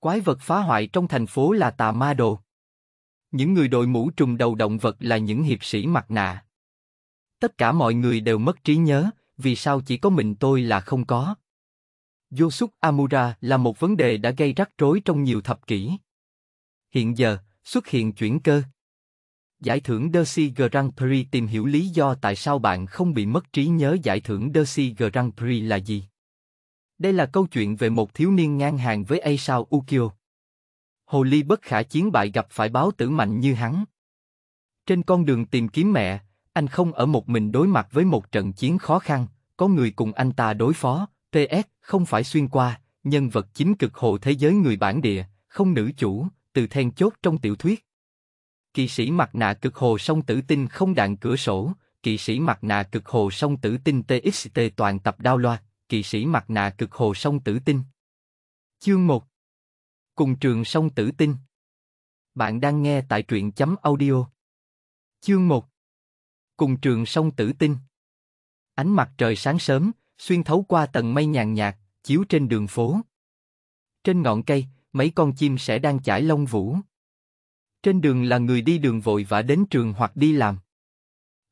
Quái vật phá hoại trong thành phố là tà ma đồ. Những người đội mũ trùm đầu động vật là những hiệp sĩ mặt nạ. Tất cả mọi người đều mất trí nhớ, vì sao chỉ có mình tôi là không có. Yosuk Amura là một vấn đề đã gây rắc rối trong nhiều thập kỷ. Hiện giờ, xuất hiện chuyển cơ. Giải thưởng Dercy Grand Prix tìm hiểu lý do tại sao bạn không bị mất trí nhớ giải thưởng Dercy Grand Prix là gì. Đây là câu chuyện về một thiếu niên ngang hàng với A Sao Ukyo. Hồ ly bất khả chiến bại gặp phải báo tử mạnh như hắn. Trên con đường tìm kiếm mẹ, anh không ở một mình đối mặt với một trận chiến khó khăn, có người cùng anh ta đối phó, PS, không phải xuyên qua, nhân vật chính cực hộ thế giới người bản địa, không nữ chủ, từ then chốt trong tiểu thuyết. Kỵ sĩ mặt nạ cực hồ song tử tinh không đạn cửa sổ, kỵ sĩ mặt nạ cực hồ song tử tinh TXT toàn tập đao loạt kỵ sĩ mặt nạ cực hồ sông tử tinh. Chương 1 Cùng trường sông tử tinh Bạn đang nghe tại truyện chấm audio. Chương 1 Cùng trường sông tử tinh Ánh mặt trời sáng sớm, xuyên thấu qua tầng mây nhàn nhạt, chiếu trên đường phố. Trên ngọn cây, mấy con chim sẽ đang chải lông vũ. Trên đường là người đi đường vội vã đến trường hoặc đi làm.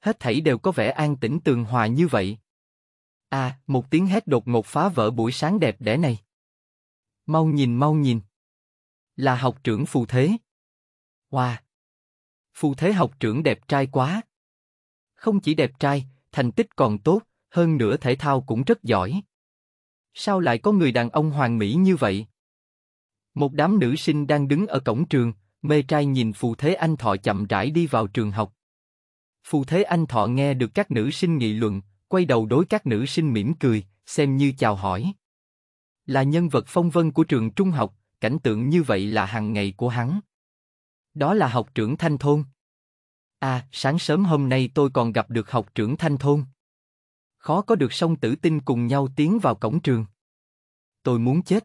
Hết thảy đều có vẻ an tĩnh tường hòa như vậy. À, một tiếng hét đột ngột phá vỡ buổi sáng đẹp đẽ này. Mau nhìn mau nhìn. Là học trưởng phù thế. Wow. Phù thế học trưởng đẹp trai quá. Không chỉ đẹp trai, thành tích còn tốt, hơn nữa thể thao cũng rất giỏi. Sao lại có người đàn ông hoàng mỹ như vậy? Một đám nữ sinh đang đứng ở cổng trường, mê trai nhìn phù thế anh thọ chậm rãi đi vào trường học. Phù thế anh thọ nghe được các nữ sinh nghị luận, quay đầu đối các nữ sinh mỉm cười, xem như chào hỏi. Là nhân vật phong vân của trường trung học, cảnh tượng như vậy là hàng ngày của hắn. Đó là học trưởng Thanh Thôn. À, sáng sớm hôm nay tôi còn gặp được học trưởng Thanh Thôn. Khó có được song tử tinh cùng nhau tiến vào cổng trường. Tôi muốn chết.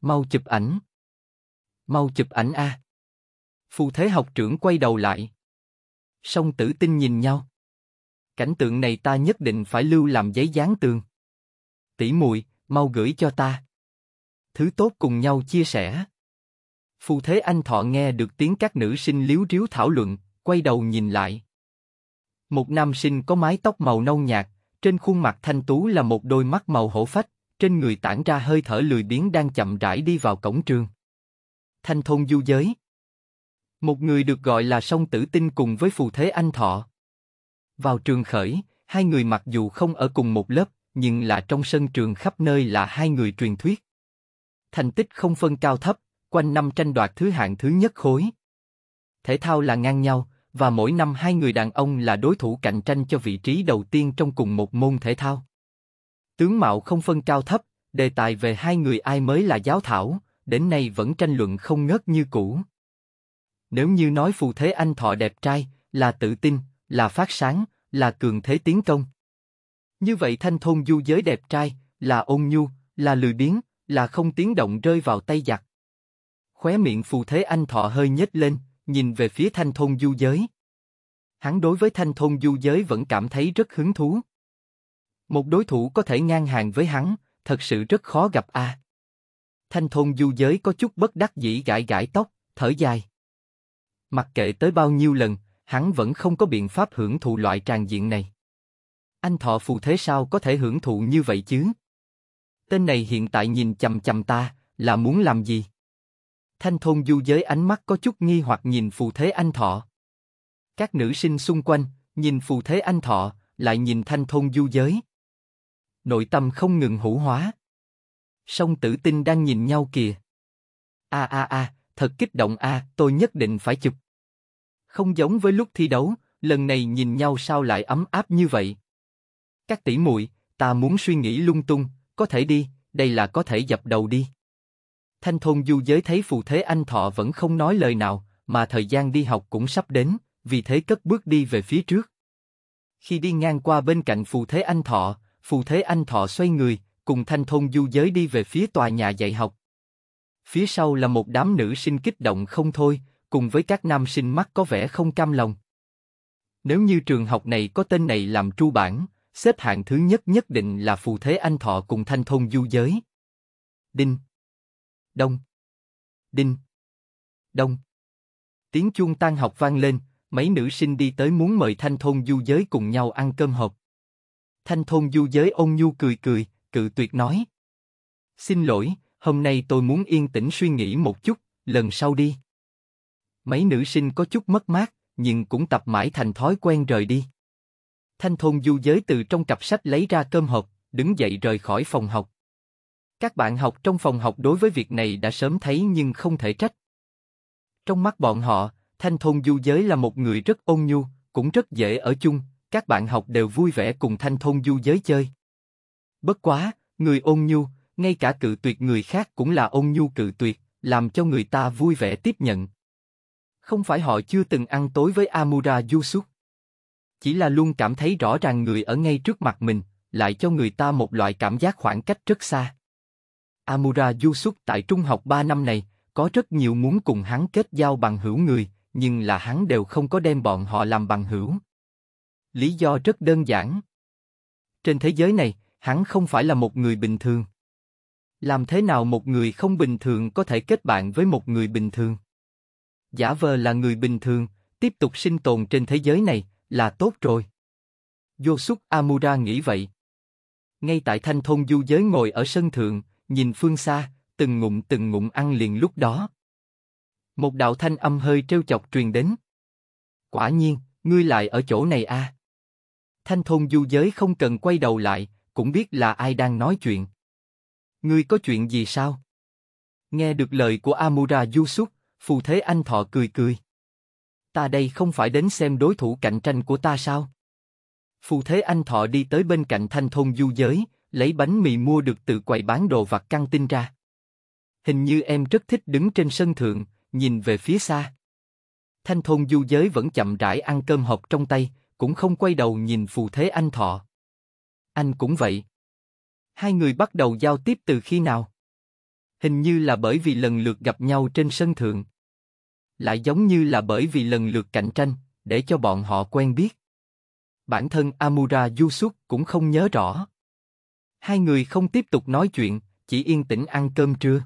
Mau chụp ảnh. Mau chụp ảnh a. À. Phù thế học trưởng quay đầu lại. Song tử tinh nhìn nhau cảnh tượng này ta nhất định phải lưu làm giấy dán tường. Tỷ muội, mau gửi cho ta. Thứ tốt cùng nhau chia sẻ. Phu thế anh thọ nghe được tiếng các nữ sinh liếu riếu thảo luận, quay đầu nhìn lại. Một nam sinh có mái tóc màu nâu nhạt, trên khuôn mặt thanh tú là một đôi mắt màu hổ phách, trên người tản ra hơi thở lười biếng đang chậm rãi đi vào cổng trường. Thanh thôn du giới. Một người được gọi là song tử tinh cùng với phù thế anh thọ. Vào trường khởi, hai người mặc dù không ở cùng một lớp, nhưng là trong sân trường khắp nơi là hai người truyền thuyết. Thành tích không phân cao thấp, quanh năm tranh đoạt thứ hạng thứ nhất khối. Thể thao là ngang nhau, và mỗi năm hai người đàn ông là đối thủ cạnh tranh cho vị trí đầu tiên trong cùng một môn thể thao. Tướng mạo không phân cao thấp, đề tài về hai người ai mới là giáo thảo, đến nay vẫn tranh luận không ngớt như cũ. Nếu như nói phù thế anh thọ đẹp trai, là tự tin, là phát sáng, là cường thế tiến công. Như vậy thanh thôn du giới đẹp trai, là ôn nhu, là lười biến, là không tiếng động rơi vào tay giặc. Khóe miệng phù thế anh thọ hơi nhếch lên, nhìn về phía thanh thôn du giới. Hắn đối với thanh thôn du giới vẫn cảm thấy rất hứng thú. Một đối thủ có thể ngang hàng với hắn, thật sự rất khó gặp a. À. Thanh thôn du giới có chút bất đắc dĩ gãi gãi tóc, thở dài. Mặc kệ tới bao nhiêu lần, hắn vẫn không có biện pháp hưởng thụ loại tràng diện này. Anh thọ phù thế sao có thể hưởng thụ như vậy chứ? Tên này hiện tại nhìn chầm chầm ta, là muốn làm gì? Thanh thôn du giới ánh mắt có chút nghi hoặc nhìn phù thế anh thọ. Các nữ sinh xung quanh, nhìn phù thế anh thọ, lại nhìn thanh thôn du giới. Nội tâm không ngừng hữu hóa. Song tử tinh đang nhìn nhau kìa. A a a, thật kích động a, tôi nhất định phải chụp. Không giống với lúc thi đấu, lần này nhìn nhau sao lại ấm áp như vậy. Các tỷ muội, ta muốn suy nghĩ lung tung, có thể đi, đây là có thể dập đầu đi. Thanh thôn du giới thấy phù thế anh thọ vẫn không nói lời nào, mà thời gian đi học cũng sắp đến, vì thế cất bước đi về phía trước. Khi đi ngang qua bên cạnh phù thế anh thọ, phù thế anh thọ xoay người, cùng thanh thôn du giới đi về phía tòa nhà dạy học. Phía sau là một đám nữ sinh kích động không thôi, cùng với các nam sinh mắt có vẻ không cam lòng. Nếu như trường học này có tên này làm tru bản, xếp hạng thứ nhất nhất định là phù thế anh thọ cùng thanh thôn du giới. Đinh. Đông. Đinh. Đông. Tiếng chuông tan học vang lên, mấy nữ sinh đi tới muốn mời thanh thôn du giới cùng nhau ăn cơm hộp. Thanh thôn du giới ôn nhu cười cười, cự tuyệt nói. Xin lỗi, hôm nay tôi muốn yên tĩnh suy nghĩ một chút, lần sau đi. Mấy nữ sinh có chút mất mát, nhưng cũng tập mãi thành thói quen rời đi. Thanh thôn du giới từ trong cặp sách lấy ra cơm hộp, đứng dậy rời khỏi phòng học. Các bạn học trong phòng học đối với việc này đã sớm thấy nhưng không thể trách. Trong mắt bọn họ, thanh thôn du giới là một người rất ôn nhu, cũng rất dễ ở chung, các bạn học đều vui vẻ cùng thanh thôn du giới chơi. Bất quá, người ôn nhu, ngay cả cự tuyệt người khác cũng là ôn nhu cự tuyệt, làm cho người ta vui vẻ tiếp nhận. Không phải họ chưa từng ăn tối với Amura Yusuf. Chỉ là luôn cảm thấy rõ ràng người ở ngay trước mặt mình, lại cho người ta một loại cảm giác khoảng cách rất xa. Amura Yusuf tại trung học 3 năm này, có rất nhiều muốn cùng hắn kết giao bằng hữu người, nhưng là hắn đều không có đem bọn họ làm bằng hữu. Lý do rất đơn giản. Trên thế giới này, hắn không phải là một người bình thường. Làm thế nào một người không bình thường có thể kết bạn với một người bình thường? giả vờ là người bình thường, tiếp tục sinh tồn trên thế giới này là tốt rồi. Yosuke Amura nghĩ vậy. Ngay tại thanh thôn du giới ngồi ở sân thượng, nhìn phương xa, từng ngụm từng ngụm ăn liền lúc đó. Một đạo thanh âm hơi trêu chọc truyền đến. Quả nhiên, ngươi lại ở chỗ này a. À. Thanh thôn du giới không cần quay đầu lại, cũng biết là ai đang nói chuyện. Ngươi có chuyện gì sao? Nghe được lời của Amura Yusuf, Phù Thế Anh Thọ cười cười. Ta đây không phải đến xem đối thủ cạnh tranh của ta sao? Phù Thế Anh Thọ đi tới bên cạnh thanh thôn du giới, lấy bánh mì mua được từ quầy bán đồ vặt căng tin ra. Hình như em rất thích đứng trên sân thượng, nhìn về phía xa. Thanh thôn du giới vẫn chậm rãi ăn cơm hộp trong tay, cũng không quay đầu nhìn Phù Thế Anh Thọ. Anh cũng vậy. Hai người bắt đầu giao tiếp từ khi nào? hình như là bởi vì lần lượt gặp nhau trên sân thượng, lại giống như là bởi vì lần lượt cạnh tranh để cho bọn họ quen biết. Bản thân Amura Yusuke cũng không nhớ rõ. Hai người không tiếp tục nói chuyện, chỉ yên tĩnh ăn cơm trưa.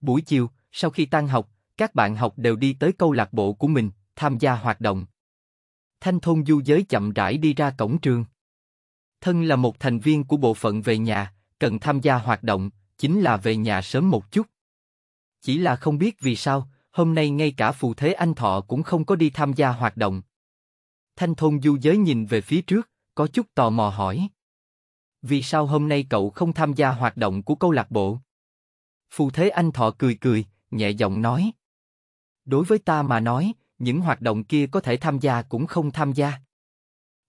Buổi chiều, sau khi tan học, các bạn học đều đi tới câu lạc bộ của mình, tham gia hoạt động. Thanh thôn du giới chậm rãi đi ra cổng trường. Thân là một thành viên của bộ phận về nhà, cần tham gia hoạt động, chính là về nhà sớm một chút. Chỉ là không biết vì sao, hôm nay ngay cả phù thế anh thọ cũng không có đi tham gia hoạt động. Thanh thôn du giới nhìn về phía trước, có chút tò mò hỏi. Vì sao hôm nay cậu không tham gia hoạt động của câu lạc bộ? Phù thế anh thọ cười cười, nhẹ giọng nói. Đối với ta mà nói, những hoạt động kia có thể tham gia cũng không tham gia.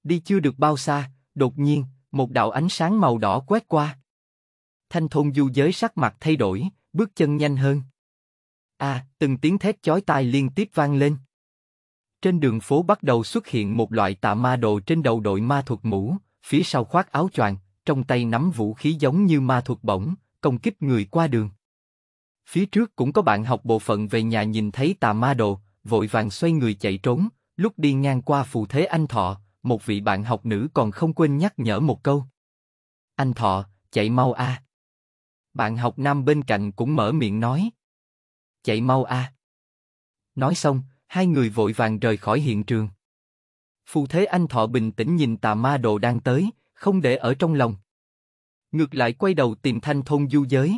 Đi chưa được bao xa, đột nhiên, một đạo ánh sáng màu đỏ quét qua thanh thôn du giới sắc mặt thay đổi, bước chân nhanh hơn. A, à, từng tiếng thét chói tai liên tiếp vang lên. Trên đường phố bắt đầu xuất hiện một loại tà ma đồ trên đầu đội ma thuật mũ, phía sau khoác áo choàng, trong tay nắm vũ khí giống như ma thuật bổng, công kích người qua đường. Phía trước cũng có bạn học bộ phận về nhà nhìn thấy tà ma đồ, vội vàng xoay người chạy trốn, lúc đi ngang qua phù thế anh thọ, một vị bạn học nữ còn không quên nhắc nhở một câu. Anh thọ, chạy mau a. À. Bạn học nam bên cạnh cũng mở miệng nói. Chạy mau a. À. Nói xong, hai người vội vàng rời khỏi hiện trường. Phù thế anh thọ bình tĩnh nhìn tà ma đồ đang tới, không để ở trong lòng. Ngược lại quay đầu tìm thanh thôn du giới.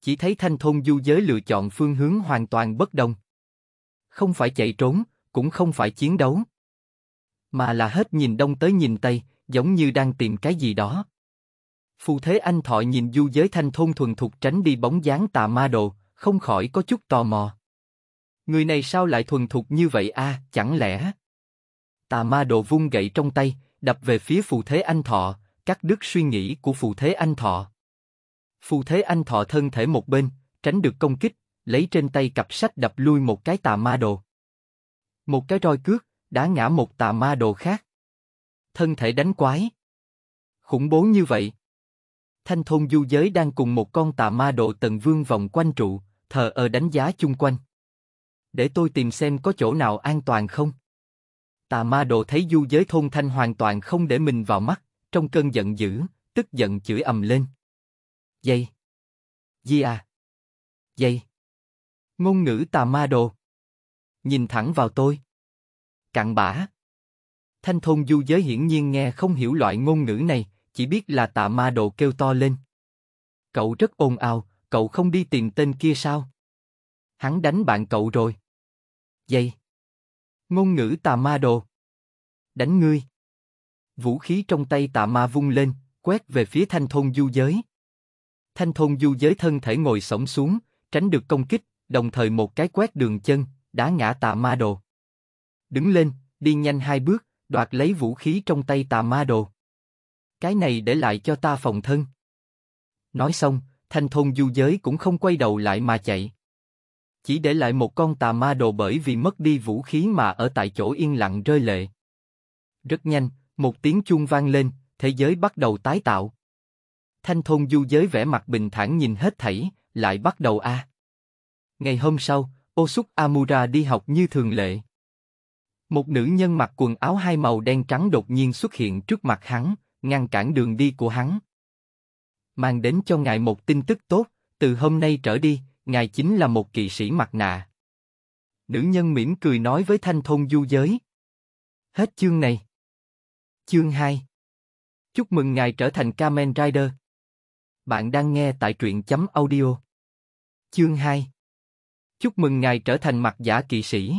Chỉ thấy thanh thôn du giới lựa chọn phương hướng hoàn toàn bất đồng. Không phải chạy trốn, cũng không phải chiến đấu. Mà là hết nhìn đông tới nhìn tây, giống như đang tìm cái gì đó. Phù thế anh thọ nhìn du giới thanh thôn thuần thục tránh đi bóng dáng tà ma đồ, không khỏi có chút tò mò. Người này sao lại thuần thục như vậy a? chẳng lẽ... Tà ma đồ vung gậy trong tay, đập về phía phù thế anh thọ, cắt đứt suy nghĩ của phù thế anh thọ. Phù thế anh thọ thân thể một bên, tránh được công kích, lấy trên tay cặp sách đập lui một cái tà ma đồ. Một cái roi cước, đã ngã một tà ma đồ khác. Thân thể đánh quái. Khủng bố như vậy. Thanh thôn du giới đang cùng một con tà ma độ tần vương vòng quanh trụ, thờ ở đánh giá chung quanh. Để tôi tìm xem có chỗ nào an toàn không. Tà ma độ thấy du giới thôn thanh hoàn toàn không để mình vào mắt, trong cơn giận dữ, tức giận chửi ầm lên. Dây! Di à! Dây! Ngôn ngữ tà ma đồ! Nhìn thẳng vào tôi! Cặn bã! Thanh thôn du giới hiển nhiên nghe không hiểu loại ngôn ngữ này, chỉ biết là tạ ma đồ kêu to lên. Cậu rất ồn ào, cậu không đi tìm tên kia sao? Hắn đánh bạn cậu rồi. Dây. Ngôn ngữ tà ma đồ. Đánh ngươi. Vũ khí trong tay tà ma vung lên, quét về phía thanh thôn du giới. Thanh thôn du giới thân thể ngồi sổng xuống, tránh được công kích, đồng thời một cái quét đường chân, đá ngã tà ma đồ. Đứng lên, đi nhanh hai bước, đoạt lấy vũ khí trong tay tà ma đồ cái này để lại cho ta phòng thân. Nói xong, thanh thôn du giới cũng không quay đầu lại mà chạy. Chỉ để lại một con tà ma đồ bởi vì mất đi vũ khí mà ở tại chỗ yên lặng rơi lệ. Rất nhanh, một tiếng chuông vang lên, thế giới bắt đầu tái tạo. Thanh thôn du giới vẻ mặt bình thản nhìn hết thảy, lại bắt đầu a. À. Ngày hôm sau, Osuk Amura đi học như thường lệ. Một nữ nhân mặc quần áo hai màu đen trắng đột nhiên xuất hiện trước mặt hắn, ngăn cản đường đi của hắn. Mang đến cho ngài một tin tức tốt, từ hôm nay trở đi, ngài chính là một kỵ sĩ mặt nạ. Nữ nhân mỉm cười nói với thanh thôn du giới. Hết chương này. Chương 2 Chúc mừng ngài trở thành Kamen Rider. Bạn đang nghe tại truyện chấm audio. Chương 2 Chúc mừng ngài trở thành mặt giả kỵ sĩ.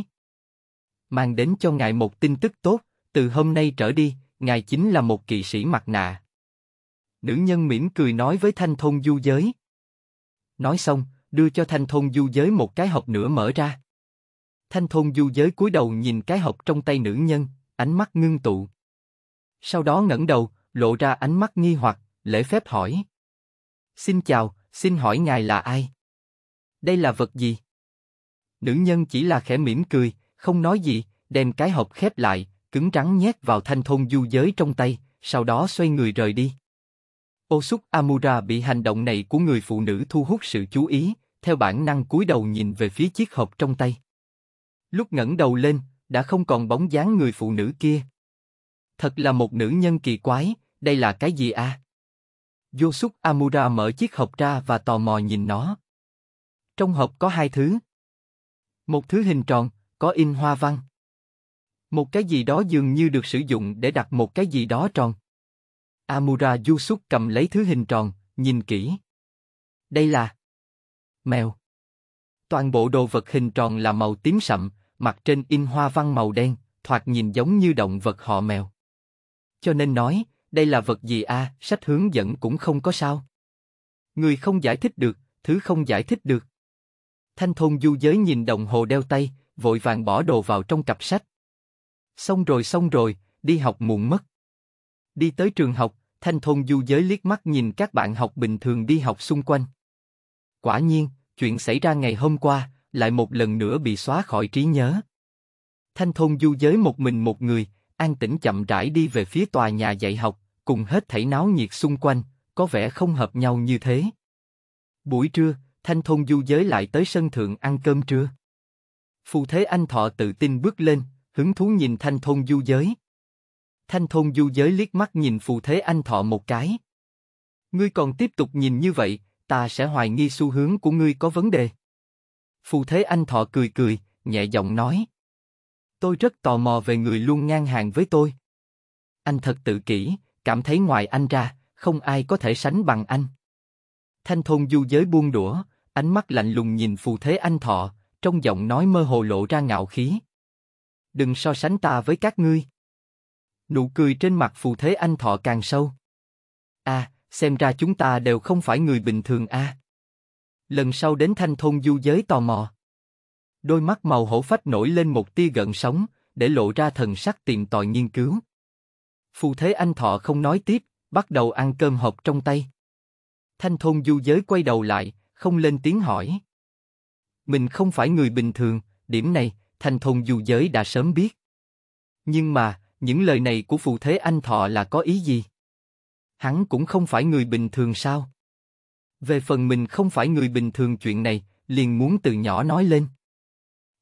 Mang đến cho ngài một tin tức tốt, từ hôm nay trở đi, ngài chính là một kỵ sĩ mặt nạ. Nữ nhân mỉm cười nói với thanh thôn du giới. Nói xong, đưa cho thanh thôn du giới một cái hộp nửa mở ra. Thanh thôn du giới cúi đầu nhìn cái hộp trong tay nữ nhân, ánh mắt ngưng tụ. Sau đó ngẩng đầu, lộ ra ánh mắt nghi hoặc, lễ phép hỏi. Xin chào, xin hỏi ngài là ai? Đây là vật gì? Nữ nhân chỉ là khẽ mỉm cười, không nói gì, đem cái hộp khép lại, cứng rắn nhét vào thanh thôn du giới trong tay, sau đó xoay người rời đi. Osuk Amura bị hành động này của người phụ nữ thu hút sự chú ý, theo bản năng cúi đầu nhìn về phía chiếc hộp trong tay. Lúc ngẩng đầu lên, đã không còn bóng dáng người phụ nữ kia. Thật là một nữ nhân kỳ quái, đây là cái gì a? À? Yosuk Amura mở chiếc hộp ra và tò mò nhìn nó. Trong hộp có hai thứ. Một thứ hình tròn, có in hoa văn. Một cái gì đó dường như được sử dụng để đặt một cái gì đó tròn. Amura Yusuf cầm lấy thứ hình tròn, nhìn kỹ. Đây là mèo. Toàn bộ đồ vật hình tròn là màu tím sậm, mặt trên in hoa văn màu đen, thoạt nhìn giống như động vật họ mèo. Cho nên nói, đây là vật gì a? À, sách hướng dẫn cũng không có sao. Người không giải thích được, thứ không giải thích được. Thanh thôn du giới nhìn đồng hồ đeo tay, vội vàng bỏ đồ vào trong cặp sách. Xong rồi xong rồi, đi học muộn mất. Đi tới trường học, thanh thôn du giới liếc mắt nhìn các bạn học bình thường đi học xung quanh. Quả nhiên, chuyện xảy ra ngày hôm qua, lại một lần nữa bị xóa khỏi trí nhớ. Thanh thôn du giới một mình một người, an tĩnh chậm rãi đi về phía tòa nhà dạy học, cùng hết thảy náo nhiệt xung quanh, có vẻ không hợp nhau như thế. Buổi trưa, thanh thôn du giới lại tới sân thượng ăn cơm trưa. Phù thế anh thọ tự tin bước lên, hứng thú nhìn thanh thôn du giới. Thanh thôn du giới liếc mắt nhìn phù thế anh thọ một cái. Ngươi còn tiếp tục nhìn như vậy, ta sẽ hoài nghi xu hướng của ngươi có vấn đề. Phù thế anh thọ cười cười, nhẹ giọng nói. Tôi rất tò mò về người luôn ngang hàng với tôi. Anh thật tự kỷ, cảm thấy ngoài anh ra, không ai có thể sánh bằng anh. Thanh thôn du giới buông đũa, ánh mắt lạnh lùng nhìn phù thế anh thọ, trong giọng nói mơ hồ lộ ra ngạo khí đừng so sánh ta với các ngươi. Nụ cười trên mặt phù thế anh thọ càng sâu. a à, xem ra chúng ta đều không phải người bình thường a. À. Lần sau đến thanh thôn du giới tò mò. Đôi mắt màu hổ phách nổi lên một tia gợn sóng, để lộ ra thần sắc tìm tòi nghiên cứu. Phù thế anh thọ không nói tiếp, bắt đầu ăn cơm hộp trong tay. Thanh thôn du giới quay đầu lại, không lên tiếng hỏi. Mình không phải người bình thường, điểm này, thanh thôn du giới đã sớm biết. Nhưng mà, những lời này của phù thế anh thọ là có ý gì? Hắn cũng không phải người bình thường sao? Về phần mình không phải người bình thường chuyện này, liền muốn từ nhỏ nói lên.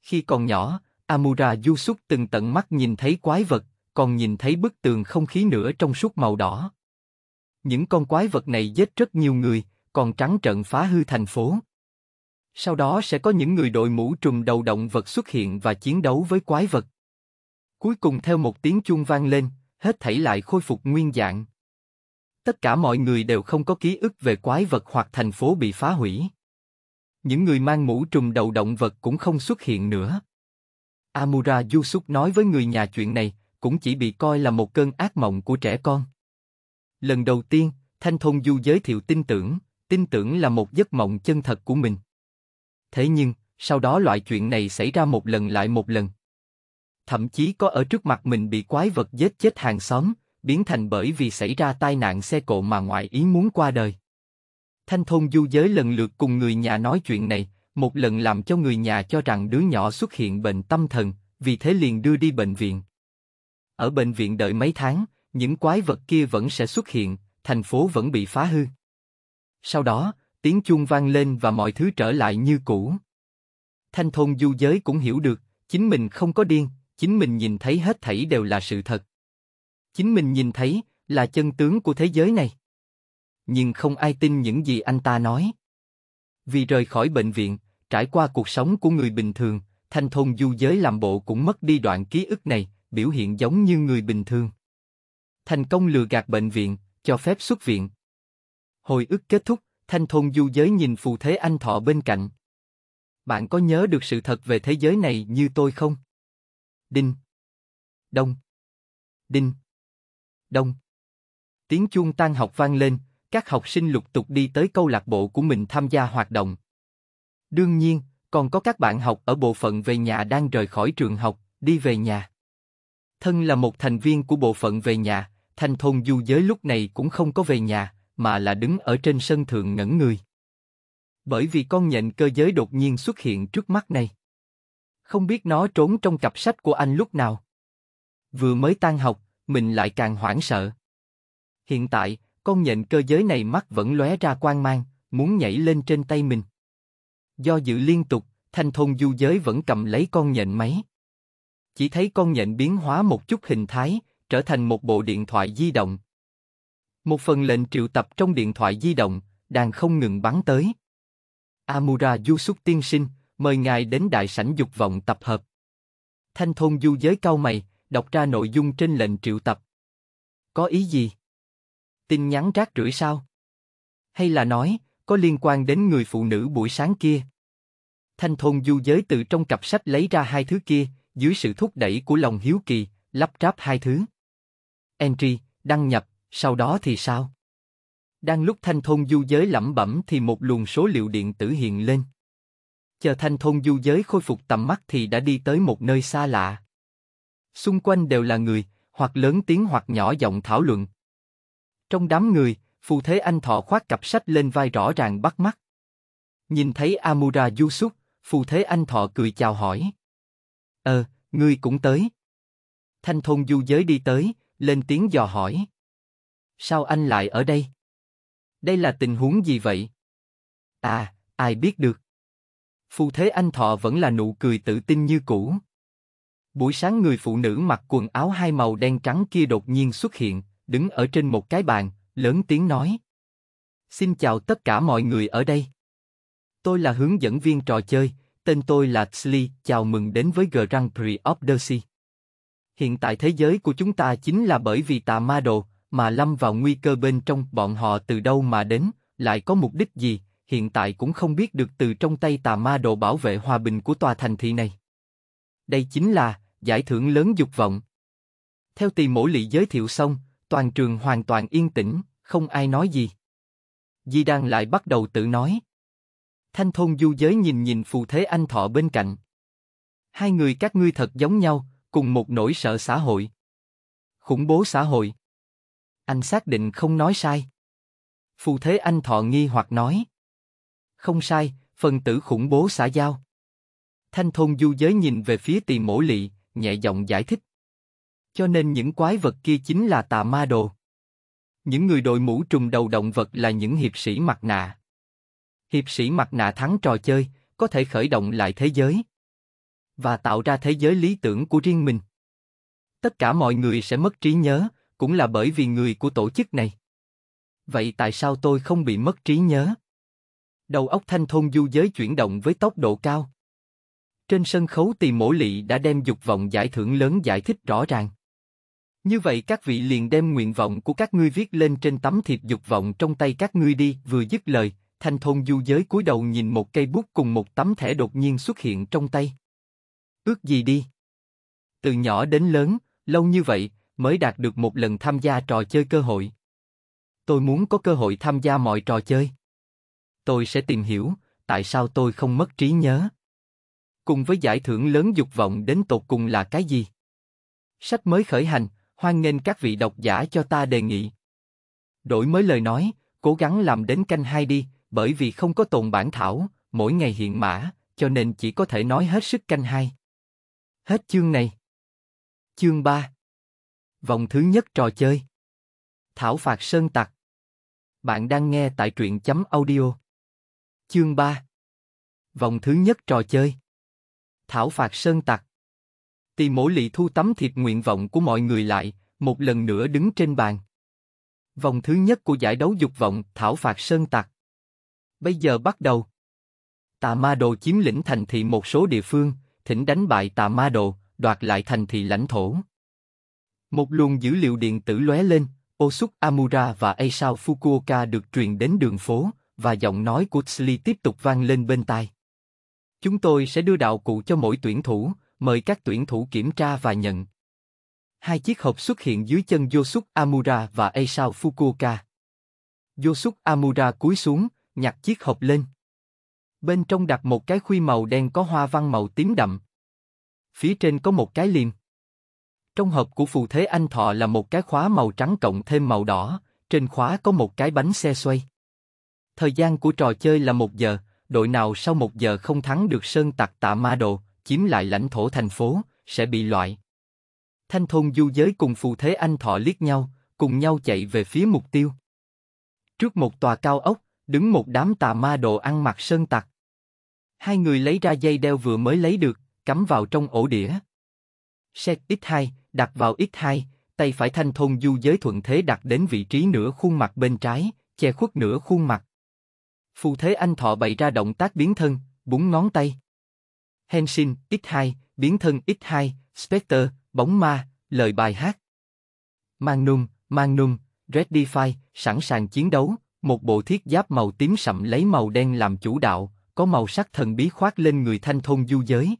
Khi còn nhỏ, Amura du xuất từng tận mắt nhìn thấy quái vật, còn nhìn thấy bức tường không khí nữa trong suốt màu đỏ. Những con quái vật này giết rất nhiều người, còn trắng trận phá hư thành phố. Sau đó sẽ có những người đội mũ trùm đầu động vật xuất hiện và chiến đấu với quái vật. Cuối cùng theo một tiếng chuông vang lên, hết thảy lại khôi phục nguyên dạng. Tất cả mọi người đều không có ký ức về quái vật hoặc thành phố bị phá hủy. Những người mang mũ trùm đầu động vật cũng không xuất hiện nữa. Amura Yusuf nói với người nhà chuyện này, cũng chỉ bị coi là một cơn ác mộng của trẻ con. Lần đầu tiên, Thanh Thôn Du giới thiệu tin tưởng, tin tưởng là một giấc mộng chân thật của mình thế nhưng, sau đó loại chuyện này xảy ra một lần lại một lần. Thậm chí có ở trước mặt mình bị quái vật giết chết hàng xóm, biến thành bởi vì xảy ra tai nạn xe cộ mà ngoại ý muốn qua đời. Thanh thôn du giới lần lượt cùng người nhà nói chuyện này, một lần làm cho người nhà cho rằng đứa nhỏ xuất hiện bệnh tâm thần, vì thế liền đưa đi bệnh viện. Ở bệnh viện đợi mấy tháng, những quái vật kia vẫn sẽ xuất hiện, thành phố vẫn bị phá hư. Sau đó, tiếng chuông vang lên và mọi thứ trở lại như cũ. Thanh thôn du giới cũng hiểu được, chính mình không có điên, chính mình nhìn thấy hết thảy đều là sự thật. Chính mình nhìn thấy là chân tướng của thế giới này. Nhưng không ai tin những gì anh ta nói. Vì rời khỏi bệnh viện, trải qua cuộc sống của người bình thường, thanh thôn du giới làm bộ cũng mất đi đoạn ký ức này, biểu hiện giống như người bình thường. Thành công lừa gạt bệnh viện, cho phép xuất viện. Hồi ức kết thúc, Thanh thôn du giới nhìn phù thế anh thọ bên cạnh. Bạn có nhớ được sự thật về thế giới này như tôi không? Đinh. Đông. Đinh. Đông. Tiếng chuông tan học vang lên, các học sinh lục tục đi tới câu lạc bộ của mình tham gia hoạt động. Đương nhiên, còn có các bạn học ở bộ phận về nhà đang rời khỏi trường học, đi về nhà. Thân là một thành viên của bộ phận về nhà, Thanh thôn du giới lúc này cũng không có về nhà, mà là đứng ở trên sân thượng ngẩn người. Bởi vì con nhện cơ giới đột nhiên xuất hiện trước mắt này. Không biết nó trốn trong cặp sách của anh lúc nào. Vừa mới tan học, mình lại càng hoảng sợ. Hiện tại, con nhện cơ giới này mắt vẫn lóe ra quang mang, muốn nhảy lên trên tay mình. Do dự liên tục, thanh thôn du giới vẫn cầm lấy con nhện máy. Chỉ thấy con nhện biến hóa một chút hình thái, trở thành một bộ điện thoại di động. Một phần lệnh triệu tập trong điện thoại di động, đang không ngừng bắn tới. Amura Yusuf tiên sinh, mời ngài đến đại sảnh dục vọng tập hợp. Thanh thôn du giới cao mày, đọc ra nội dung trên lệnh triệu tập. Có ý gì? Tin nhắn rác rưởi sao? Hay là nói, có liên quan đến người phụ nữ buổi sáng kia? Thanh thôn du giới từ trong cặp sách lấy ra hai thứ kia, dưới sự thúc đẩy của lòng hiếu kỳ, lắp ráp hai thứ. Entry, đăng nhập, sau đó thì sao? Đang lúc thanh thôn du giới lẩm bẩm thì một luồng số liệu điện tử hiện lên. Chờ thanh thôn du giới khôi phục tầm mắt thì đã đi tới một nơi xa lạ. Xung quanh đều là người, hoặc lớn tiếng hoặc nhỏ giọng thảo luận. Trong đám người, phù thế anh thọ khoác cặp sách lên vai rõ ràng bắt mắt. Nhìn thấy Amura Yusuf, phù thế anh thọ cười chào hỏi. Ờ, ngươi cũng tới. Thanh thôn du giới đi tới, lên tiếng dò hỏi. Sao anh lại ở đây? Đây là tình huống gì vậy? À, ai biết được. Phu thế anh thọ vẫn là nụ cười tự tin như cũ. Buổi sáng người phụ nữ mặc quần áo hai màu đen trắng kia đột nhiên xuất hiện, đứng ở trên một cái bàn, lớn tiếng nói. Xin chào tất cả mọi người ở đây. Tôi là hướng dẫn viên trò chơi, tên tôi là Xli, chào mừng đến với Grand Prix of the Sea. Hiện tại thế giới của chúng ta chính là bởi vì tà ma đồ, mà lâm vào nguy cơ bên trong, bọn họ từ đâu mà đến, lại có mục đích gì, hiện tại cũng không biết được từ trong tay tà ma đồ bảo vệ hòa bình của tòa thành thị này. Đây chính là giải thưởng lớn dục vọng. Theo tỳ mổ lị giới thiệu xong, toàn trường hoàn toàn yên tĩnh, không ai nói gì. Di Đan lại bắt đầu tự nói. Thanh thôn du giới nhìn nhìn phù thế anh thọ bên cạnh. Hai người các ngươi thật giống nhau, cùng một nỗi sợ xã hội. Khủng bố xã hội. Anh xác định không nói sai. Phù thế anh thọ nghi hoặc nói. Không sai, phần tử khủng bố xã giao. Thanh thôn du giới nhìn về phía tỳ mổ lị, nhẹ giọng giải thích. Cho nên những quái vật kia chính là tà ma đồ. Những người đội mũ trùng đầu động vật là những hiệp sĩ mặt nạ. Hiệp sĩ mặt nạ thắng trò chơi, có thể khởi động lại thế giới. Và tạo ra thế giới lý tưởng của riêng mình. Tất cả mọi người sẽ mất trí nhớ, cũng là bởi vì người của tổ chức này. Vậy tại sao tôi không bị mất trí nhớ? Đầu óc thanh thôn du giới chuyển động với tốc độ cao. Trên sân khấu thì mổ lị đã đem dục vọng giải thưởng lớn giải thích rõ ràng. Như vậy các vị liền đem nguyện vọng của các ngươi viết lên trên tấm thiệp dục vọng trong tay các ngươi đi, vừa dứt lời, thanh thôn du giới cúi đầu nhìn một cây bút cùng một tấm thẻ đột nhiên xuất hiện trong tay. Ước gì đi? Từ nhỏ đến lớn, lâu như vậy, mới đạt được một lần tham gia trò chơi cơ hội. Tôi muốn có cơ hội tham gia mọi trò chơi. Tôi sẽ tìm hiểu tại sao tôi không mất trí nhớ. Cùng với giải thưởng lớn dục vọng đến tột cùng là cái gì? Sách mới khởi hành, hoan nghênh các vị độc giả cho ta đề nghị. Đổi mới lời nói, cố gắng làm đến canh hai đi, bởi vì không có tồn bản thảo, mỗi ngày hiện mã, cho nên chỉ có thể nói hết sức canh hai. Hết chương này. Chương 3 Vòng thứ nhất trò chơi. Thảo phạt sơn tặc. Bạn đang nghe tại truyện chấm audio. Chương 3. Vòng thứ nhất trò chơi. Thảo phạt sơn tặc. Tỳ mỗi lị thu tấm thịt nguyện vọng của mọi người lại, một lần nữa đứng trên bàn. Vòng thứ nhất của giải đấu dục vọng Thảo phạt sơn tặc. Bây giờ bắt đầu. Tà ma đồ chiếm lĩnh thành thị một số địa phương, thỉnh đánh bại tà ma đồ, đoạt lại thành thị lãnh thổ một luồng dữ liệu điện tử lóe lên, Osuk Amura và Eisao Fukuoka được truyền đến đường phố, và giọng nói của Sli tiếp tục vang lên bên tai. Chúng tôi sẽ đưa đạo cụ cho mỗi tuyển thủ, mời các tuyển thủ kiểm tra và nhận. Hai chiếc hộp xuất hiện dưới chân Yosuk Amura và Eisao Fukuoka. Yosuk Amura cúi xuống, nhặt chiếc hộp lên. Bên trong đặt một cái khuy màu đen có hoa văn màu tím đậm. Phía trên có một cái liềm. Trong hộp của Phù Thế Anh Thọ là một cái khóa màu trắng cộng thêm màu đỏ, trên khóa có một cái bánh xe xoay. Thời gian của trò chơi là một giờ, đội nào sau một giờ không thắng được sơn tặc tạ ma đồ, chiếm lại lãnh thổ thành phố, sẽ bị loại. Thanh thôn du giới cùng Phù Thế Anh Thọ liếc nhau, cùng nhau chạy về phía mục tiêu. Trước một tòa cao ốc, đứng một đám tà ma đồ ăn mặc sơn tặc. Hai người lấy ra dây đeo vừa mới lấy được, cắm vào trong ổ đĩa. Set X2, đặt vào x2, tay phải thanh thôn du giới thuận thế đặt đến vị trí nửa khuôn mặt bên trái, che khuất nửa khuôn mặt. Phù thế anh thọ bày ra động tác biến thân, búng ngón tay. Henshin, X2, biến thân X2, Spectre, bóng ma, lời bài hát. Magnum, Magnum, Redify, sẵn sàng chiến đấu, một bộ thiết giáp màu tím sậm lấy màu đen làm chủ đạo, có màu sắc thần bí khoác lên người thanh thôn du giới.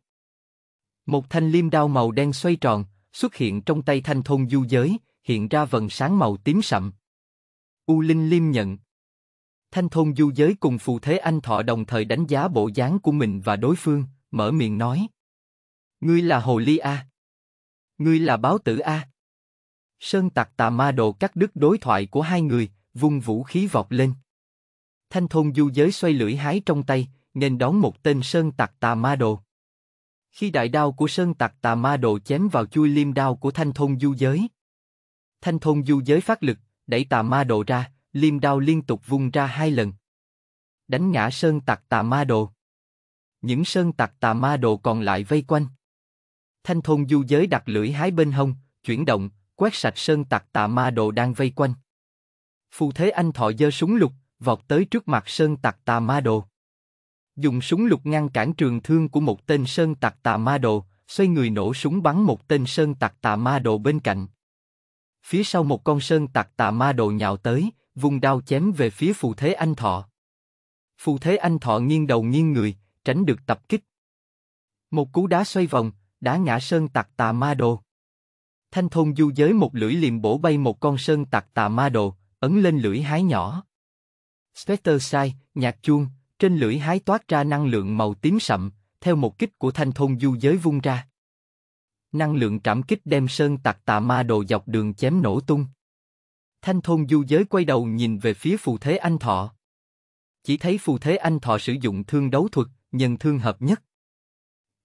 Một thanh liêm đao màu đen xoay tròn, xuất hiện trong tay thanh thôn du giới, hiện ra vần sáng màu tím sậm. U Linh liêm nhận. Thanh thôn du giới cùng phù thế anh thọ đồng thời đánh giá bộ dáng của mình và đối phương, mở miệng nói. Ngươi là Hồ Ly A. Ngươi là báo tử A. Sơn tặc tà ma đồ cắt đứt đối thoại của hai người, vung vũ khí vọt lên. Thanh thôn du giới xoay lưỡi hái trong tay, nên đón một tên sơn tặc tà ma đồ. Khi đại đao của sơn tặc tà ma đồ chém vào chui liêm đao của thanh thôn du giới. Thanh thôn du giới phát lực, đẩy tà ma đồ ra, liêm đao liên tục vung ra hai lần. Đánh ngã sơn tặc tà ma đồ. Những sơn tặc tà ma đồ còn lại vây quanh. Thanh thôn du giới đặt lưỡi hái bên hông, chuyển động, quét sạch sơn tặc tà ma đồ đang vây quanh. Phù thế anh thọ dơ súng lục, vọt tới trước mặt sơn tặc tà ma đồ dùng súng lục ngăn cản trường thương của một tên sơn tặc tà ma đồ, xoay người nổ súng bắn một tên sơn tặc tà ma đồ bên cạnh. Phía sau một con sơn tặc tà ma đồ nhào tới, vùng đao chém về phía phù thế anh thọ. Phù thế anh thọ nghiêng đầu nghiêng người, tránh được tập kích. Một cú đá xoay vòng, đá ngã sơn tặc tà ma đồ. Thanh thôn du giới một lưỡi liềm bổ bay một con sơn tặc tà ma đồ, ấn lên lưỡi hái nhỏ. Spectre sai, nhạc chuông, trên lưỡi hái toát ra năng lượng màu tím sậm, theo một kích của thanh thôn du giới vung ra. Năng lượng trảm kích đem sơn tặc tà ma đồ dọc đường chém nổ tung. Thanh thôn du giới quay đầu nhìn về phía phù thế anh thọ. Chỉ thấy phù thế anh thọ sử dụng thương đấu thuật, nhân thương hợp nhất.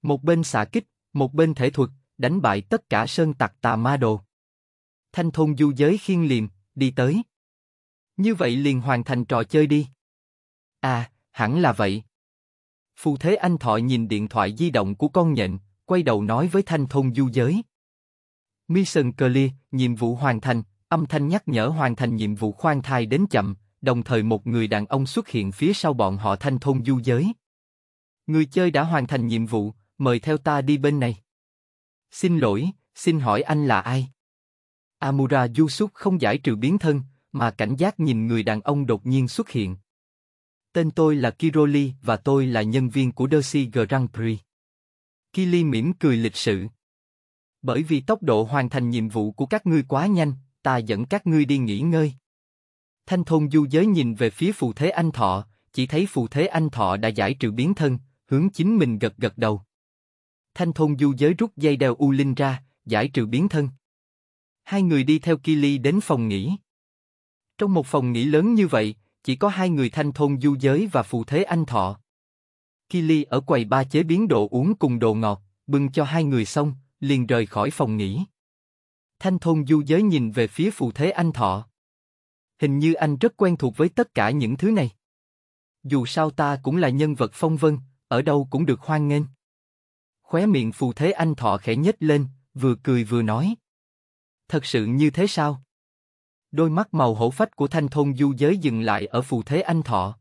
Một bên xạ kích, một bên thể thuật, đánh bại tất cả sơn tặc tà ma đồ. Thanh thôn du giới khiên liềm, đi tới. Như vậy liền hoàn thành trò chơi đi. À, hẳn là vậy. Phu Thế Anh Thọ nhìn điện thoại di động của con nhện, quay đầu nói với Thanh Thôn Du Giới. Mission clear, nhiệm vụ hoàn thành, âm thanh nhắc nhở hoàn thành nhiệm vụ khoan thai đến chậm, đồng thời một người đàn ông xuất hiện phía sau bọn họ Thanh Thôn Du Giới. Người chơi đã hoàn thành nhiệm vụ, mời theo ta đi bên này. Xin lỗi, xin hỏi anh là ai? Amura Yusuf không giải trừ biến thân, mà cảnh giác nhìn người đàn ông đột nhiên xuất hiện. Tên tôi là Kiroli và tôi là nhân viên của Dercy Grand Prix. Kili mỉm cười lịch sự. Bởi vì tốc độ hoàn thành nhiệm vụ của các ngươi quá nhanh, ta dẫn các ngươi đi nghỉ ngơi. Thanh thôn du giới nhìn về phía phù thế anh thọ, chỉ thấy phù thế anh thọ đã giải trừ biến thân, hướng chính mình gật gật đầu. Thanh thôn du giới rút dây đeo U Linh ra, giải trừ biến thân. Hai người đi theo Kili đến phòng nghỉ. Trong một phòng nghỉ lớn như vậy, chỉ có hai người thanh thôn du giới và phù thế anh thọ. Kili ở quầy ba chế biến đồ uống cùng đồ ngọt, bưng cho hai người xong, liền rời khỏi phòng nghỉ. Thanh thôn du giới nhìn về phía phù thế anh thọ. Hình như anh rất quen thuộc với tất cả những thứ này. Dù sao ta cũng là nhân vật phong vân, ở đâu cũng được hoan nghênh. Khóe miệng phù thế anh thọ khẽ nhếch lên, vừa cười vừa nói. Thật sự như thế sao? Đôi mắt màu hổ phách của thanh thôn du giới dừng lại ở phù thế anh thọ.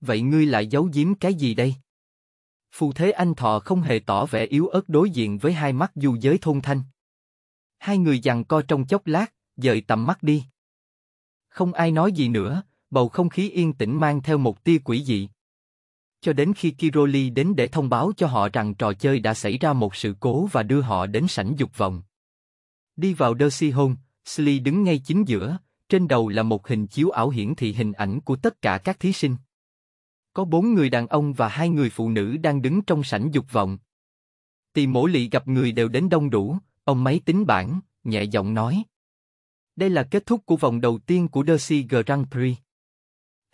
Vậy ngươi lại giấu giếm cái gì đây? Phù thế anh thọ không hề tỏ vẻ yếu ớt đối diện với hai mắt du giới thôn thanh. Hai người giằng co trong chốc lát, dời tầm mắt đi. Không ai nói gì nữa, bầu không khí yên tĩnh mang theo một tia quỷ dị. Cho đến khi Kiroli đến để thông báo cho họ rằng trò chơi đã xảy ra một sự cố và đưa họ đến sảnh dục vòng. Đi vào Dercy Home, Sli đứng ngay chính giữa, trên đầu là một hình chiếu ảo hiển thị hình ảnh của tất cả các thí sinh. Có bốn người đàn ông và hai người phụ nữ đang đứng trong sảnh dục vọng. Tì mổ lị gặp người đều đến đông đủ, ông máy tính bảng, nhẹ giọng nói. Đây là kết thúc của vòng đầu tiên của Dercy Grand Prix.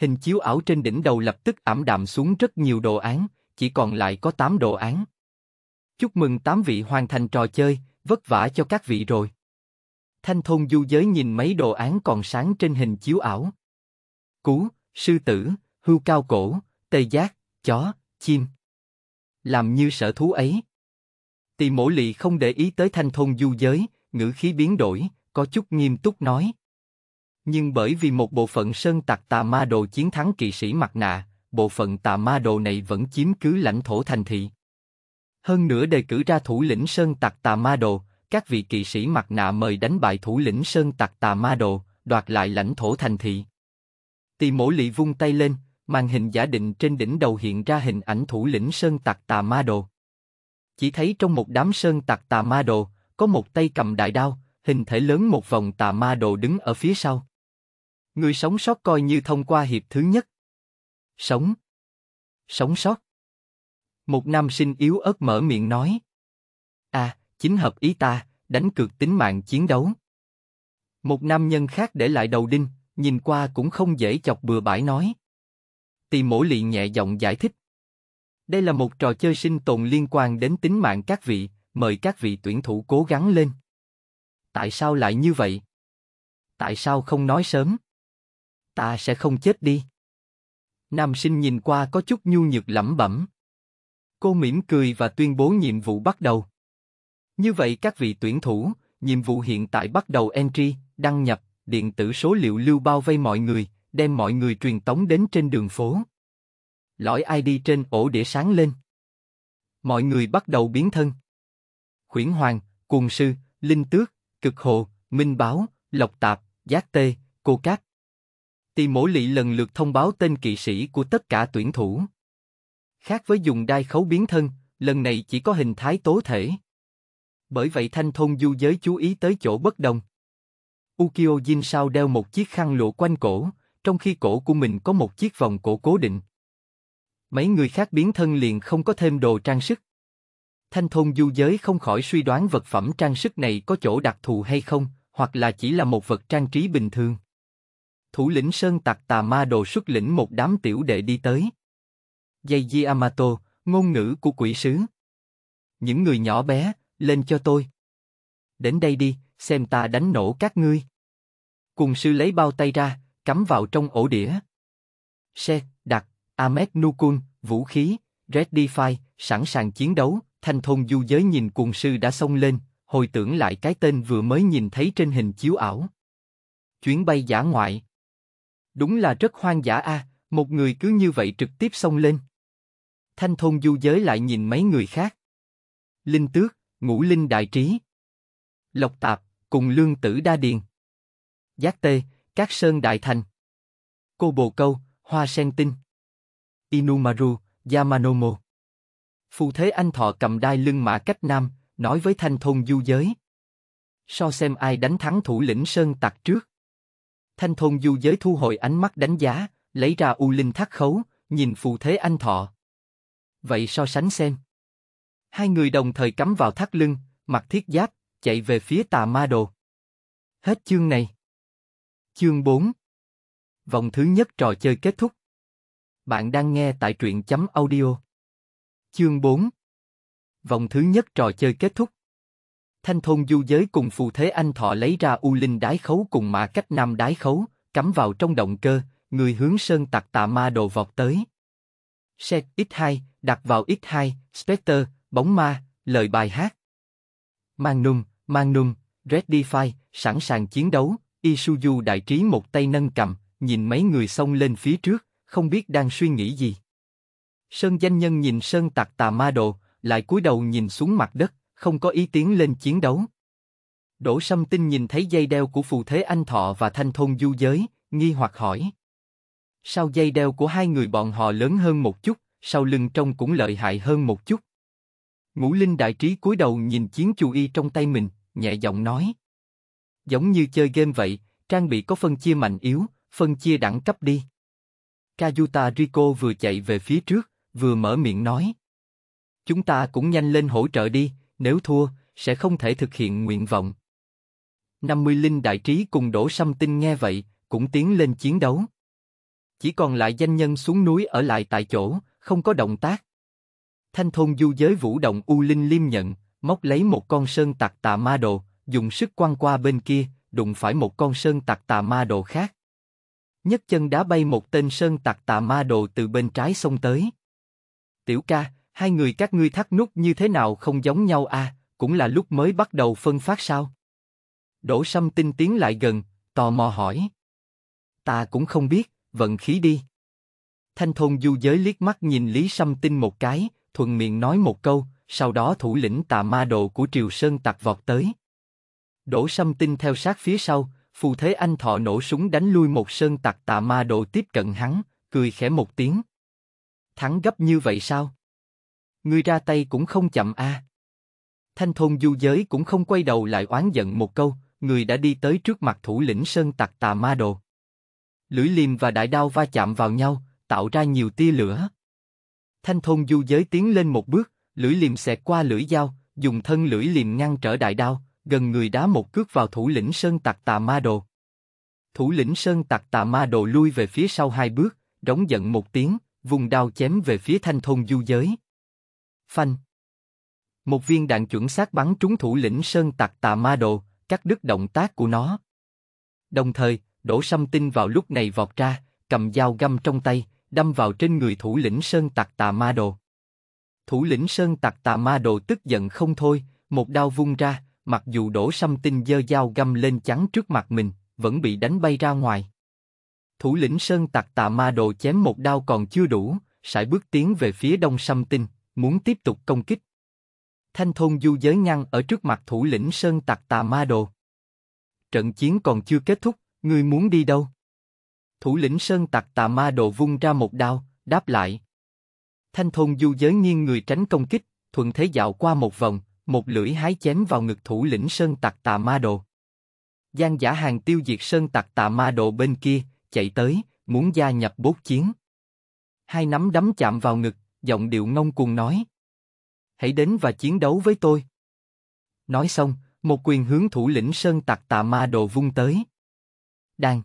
Hình chiếu ảo trên đỉnh đầu lập tức ảm đạm xuống rất nhiều đồ án, chỉ còn lại có 8 đồ án. Chúc mừng 8 vị hoàn thành trò chơi, vất vả cho các vị rồi. Thanh thôn du giới nhìn mấy đồ án còn sáng trên hình chiếu ảo. Cú, sư tử, hưu cao cổ, tê giác, chó, chim. Làm như sở thú ấy. Tỳ mổ lị không để ý tới thanh thôn du giới, ngữ khí biến đổi, có chút nghiêm túc nói. Nhưng bởi vì một bộ phận sơn tặc tà ma đồ chiến thắng kỵ sĩ mặt nạ, bộ phận tà ma đồ này vẫn chiếm cứ lãnh thổ thành thị. Hơn nữa đề cử ra thủ lĩnh sơn tặc tà ma đồ, các vị kỵ sĩ mặt nạ mời đánh bại thủ lĩnh sơn tặc tà ma đồ, đoạt lại lãnh thổ thành thị. Tỳ mổ lỵ vung tay lên, màn hình giả định trên đỉnh đầu hiện ra hình ảnh thủ lĩnh sơn tặc tà ma đồ. Chỉ thấy trong một đám sơn tặc tà ma đồ, có một tay cầm đại đao, hình thể lớn một vòng tà ma đồ đứng ở phía sau. Người sống sót coi như thông qua hiệp thứ nhất. Sống. Sống sót. Một nam sinh yếu ớt mở miệng nói chính hợp ý ta, đánh cược tính mạng chiến đấu. Một nam nhân khác để lại đầu đinh, nhìn qua cũng không dễ chọc bừa bãi nói. Tỳ mổ liền nhẹ giọng giải thích. Đây là một trò chơi sinh tồn liên quan đến tính mạng các vị, mời các vị tuyển thủ cố gắng lên. Tại sao lại như vậy? Tại sao không nói sớm? Ta sẽ không chết đi. Nam sinh nhìn qua có chút nhu nhược lẩm bẩm. Cô mỉm cười và tuyên bố nhiệm vụ bắt đầu. Như vậy các vị tuyển thủ, nhiệm vụ hiện tại bắt đầu entry, đăng nhập, điện tử số liệu lưu bao vây mọi người, đem mọi người truyền tống đến trên đường phố. Lõi ID trên ổ đĩa sáng lên. Mọi người bắt đầu biến thân. Khuyển Hoàng, Cuồng Sư, Linh Tước, Cực Hồ, Minh Báo, Lộc Tạp, Giác Tê, Cô Cát. Tỳ mổ lị lần lượt thông báo tên kỵ sĩ của tất cả tuyển thủ. Khác với dùng đai khấu biến thân, lần này chỉ có hình thái tố thể, bởi vậy thanh thôn du giới chú ý tới chỗ bất đồng. Ukyo Jin sao đeo một chiếc khăn lụa quanh cổ, trong khi cổ của mình có một chiếc vòng cổ cố định. Mấy người khác biến thân liền không có thêm đồ trang sức. Thanh thôn du giới không khỏi suy đoán vật phẩm trang sức này có chỗ đặc thù hay không, hoặc là chỉ là một vật trang trí bình thường. Thủ lĩnh Sơn Tạc Tà Ma Đồ xuất lĩnh một đám tiểu đệ đi tới. Dây Di ngôn ngữ của quỷ sứ. Những người nhỏ bé, lên cho tôi. Đến đây đi, xem ta đánh nổ các ngươi. Cùng sư lấy bao tay ra, cắm vào trong ổ đĩa. Xe, đặt, Ahmed Nukun, vũ khí, Ready Fire, sẵn sàng chiến đấu, thanh thôn du giới nhìn cuồng sư đã xông lên, hồi tưởng lại cái tên vừa mới nhìn thấy trên hình chiếu ảo. Chuyến bay giả ngoại. Đúng là rất hoang dã a, à, một người cứ như vậy trực tiếp xông lên. Thanh thôn du giới lại nhìn mấy người khác. Linh tước, ngũ linh đại trí, lộc tạp cùng lương tử đa điền, giác tê, các sơn đại thành, cô bồ câu, hoa sen tinh, inumaru, yamanomo, Phu thế anh thọ cầm đai lưng mã cách nam, nói với thanh thôn du giới, so xem ai đánh thắng thủ lĩnh sơn tặc trước. Thanh thôn du giới thu hồi ánh mắt đánh giá, lấy ra u linh thắt khấu, nhìn phù thế anh thọ. Vậy so sánh xem hai người đồng thời cắm vào thắt lưng, mặc thiết giáp, chạy về phía tà ma đồ. Hết chương này. Chương 4 Vòng thứ nhất trò chơi kết thúc. Bạn đang nghe tại truyện chấm audio. Chương 4 Vòng thứ nhất trò chơi kết thúc. Thanh thôn du giới cùng phù thế anh thọ lấy ra u linh đái khấu cùng mà cách nam đái khấu, cắm vào trong động cơ, người hướng sơn tặc tà ma đồ vọt tới. Set X2, đặt vào X2, Spectre, bóng ma, lời bài hát. Magnum, Magnum, Redify, sẵn sàng chiến đấu, Isuzu đại trí một tay nâng cầm, nhìn mấy người xông lên phía trước, không biết đang suy nghĩ gì. Sơn danh nhân nhìn Sơn tặc tà ma đồ, lại cúi đầu nhìn xuống mặt đất, không có ý tiến lên chiến đấu. Đỗ Sâm Tinh nhìn thấy dây đeo của phù thế anh thọ và thanh thôn du giới, nghi hoặc hỏi. Sao dây đeo của hai người bọn họ lớn hơn một chút, sau lưng trông cũng lợi hại hơn một chút? Ngũ Linh Đại Trí cúi đầu nhìn chiến chu y trong tay mình, nhẹ giọng nói. Giống như chơi game vậy, trang bị có phân chia mạnh yếu, phân chia đẳng cấp đi. Kajuta Rico vừa chạy về phía trước, vừa mở miệng nói. Chúng ta cũng nhanh lên hỗ trợ đi, nếu thua, sẽ không thể thực hiện nguyện vọng. 50 linh đại trí cùng đổ xăm tinh nghe vậy, cũng tiến lên chiến đấu. Chỉ còn lại danh nhân xuống núi ở lại tại chỗ, không có động tác. Thanh thôn du giới vũ động U Linh liêm nhận, móc lấy một con sơn tặc tà ma đồ, dùng sức quăng qua bên kia, đụng phải một con sơn tặc tà ma đồ khác. Nhất chân đá bay một tên sơn tặc tà ma đồ từ bên trái xông tới. Tiểu ca, hai người các ngươi thắt nút như thế nào không giống nhau a cũng là lúc mới bắt đầu phân phát sao? Đỗ Sâm tinh tiến lại gần, tò mò hỏi. Ta cũng không biết, vận khí đi. Thanh thôn du giới liếc mắt nhìn Lý Sâm tinh một cái, thuần miệng nói một câu, sau đó thủ lĩnh tà ma đồ của Triều Sơn tặc vọt tới. Đỗ Sâm Tinh theo sát phía sau, phù thế anh thọ nổ súng đánh lui một sơn tặc tà ma đồ tiếp cận hắn, cười khẽ một tiếng. Thắng gấp như vậy sao? người ra tay cũng không chậm a. À. Thanh thôn du giới cũng không quay đầu lại oán giận một câu, người đã đi tới trước mặt thủ lĩnh sơn tặc tà ma đồ. Lưỡi liềm và đại đao va chạm vào nhau, tạo ra nhiều tia lửa. Thanh thôn du giới tiến lên một bước, lưỡi liềm xẹt qua lưỡi dao, dùng thân lưỡi liềm ngăn trở đại đao, gần người đá một cước vào thủ lĩnh sơn tặc tà ma đồ. Thủ lĩnh sơn tặc tà ma đồ lui về phía sau hai bước, đóng giận một tiếng, vùng đao chém về phía thanh thôn du giới. Phanh. Một viên đạn chuẩn xác bắn trúng thủ lĩnh sơn tặc tà ma đồ, cắt đứt động tác của nó. Đồng thời, đổ xâm tinh vào lúc này vọt ra, cầm dao găm trong tay, đâm vào trên người thủ lĩnh sơn tặc tà ma đồ. Thủ lĩnh sơn tặc tà ma đồ tức giận không thôi, một đao vung ra, mặc dù đổ xăm tinh dơ dao găm lên chắn trước mặt mình, vẫn bị đánh bay ra ngoài. Thủ lĩnh sơn tặc tà ma đồ chém một đao còn chưa đủ, sải bước tiến về phía đông xăm tinh, muốn tiếp tục công kích. Thanh thôn du giới ngăn ở trước mặt thủ lĩnh sơn tặc tà ma đồ. Trận chiến còn chưa kết thúc, ngươi muốn đi đâu? thủ lĩnh sơn tặc tà ma đồ vung ra một đao, đáp lại. Thanh thôn du giới nghiêng người tránh công kích, thuận thế dạo qua một vòng, một lưỡi hái chém vào ngực thủ lĩnh sơn tặc tà ma đồ. Giang giả hàng tiêu diệt sơn tặc tà ma đồ bên kia, chạy tới, muốn gia nhập bốt chiến. Hai nắm đấm chạm vào ngực, giọng điệu ngông cuồng nói. Hãy đến và chiến đấu với tôi. Nói xong, một quyền hướng thủ lĩnh sơn tặc tà ma đồ vung tới. Đang.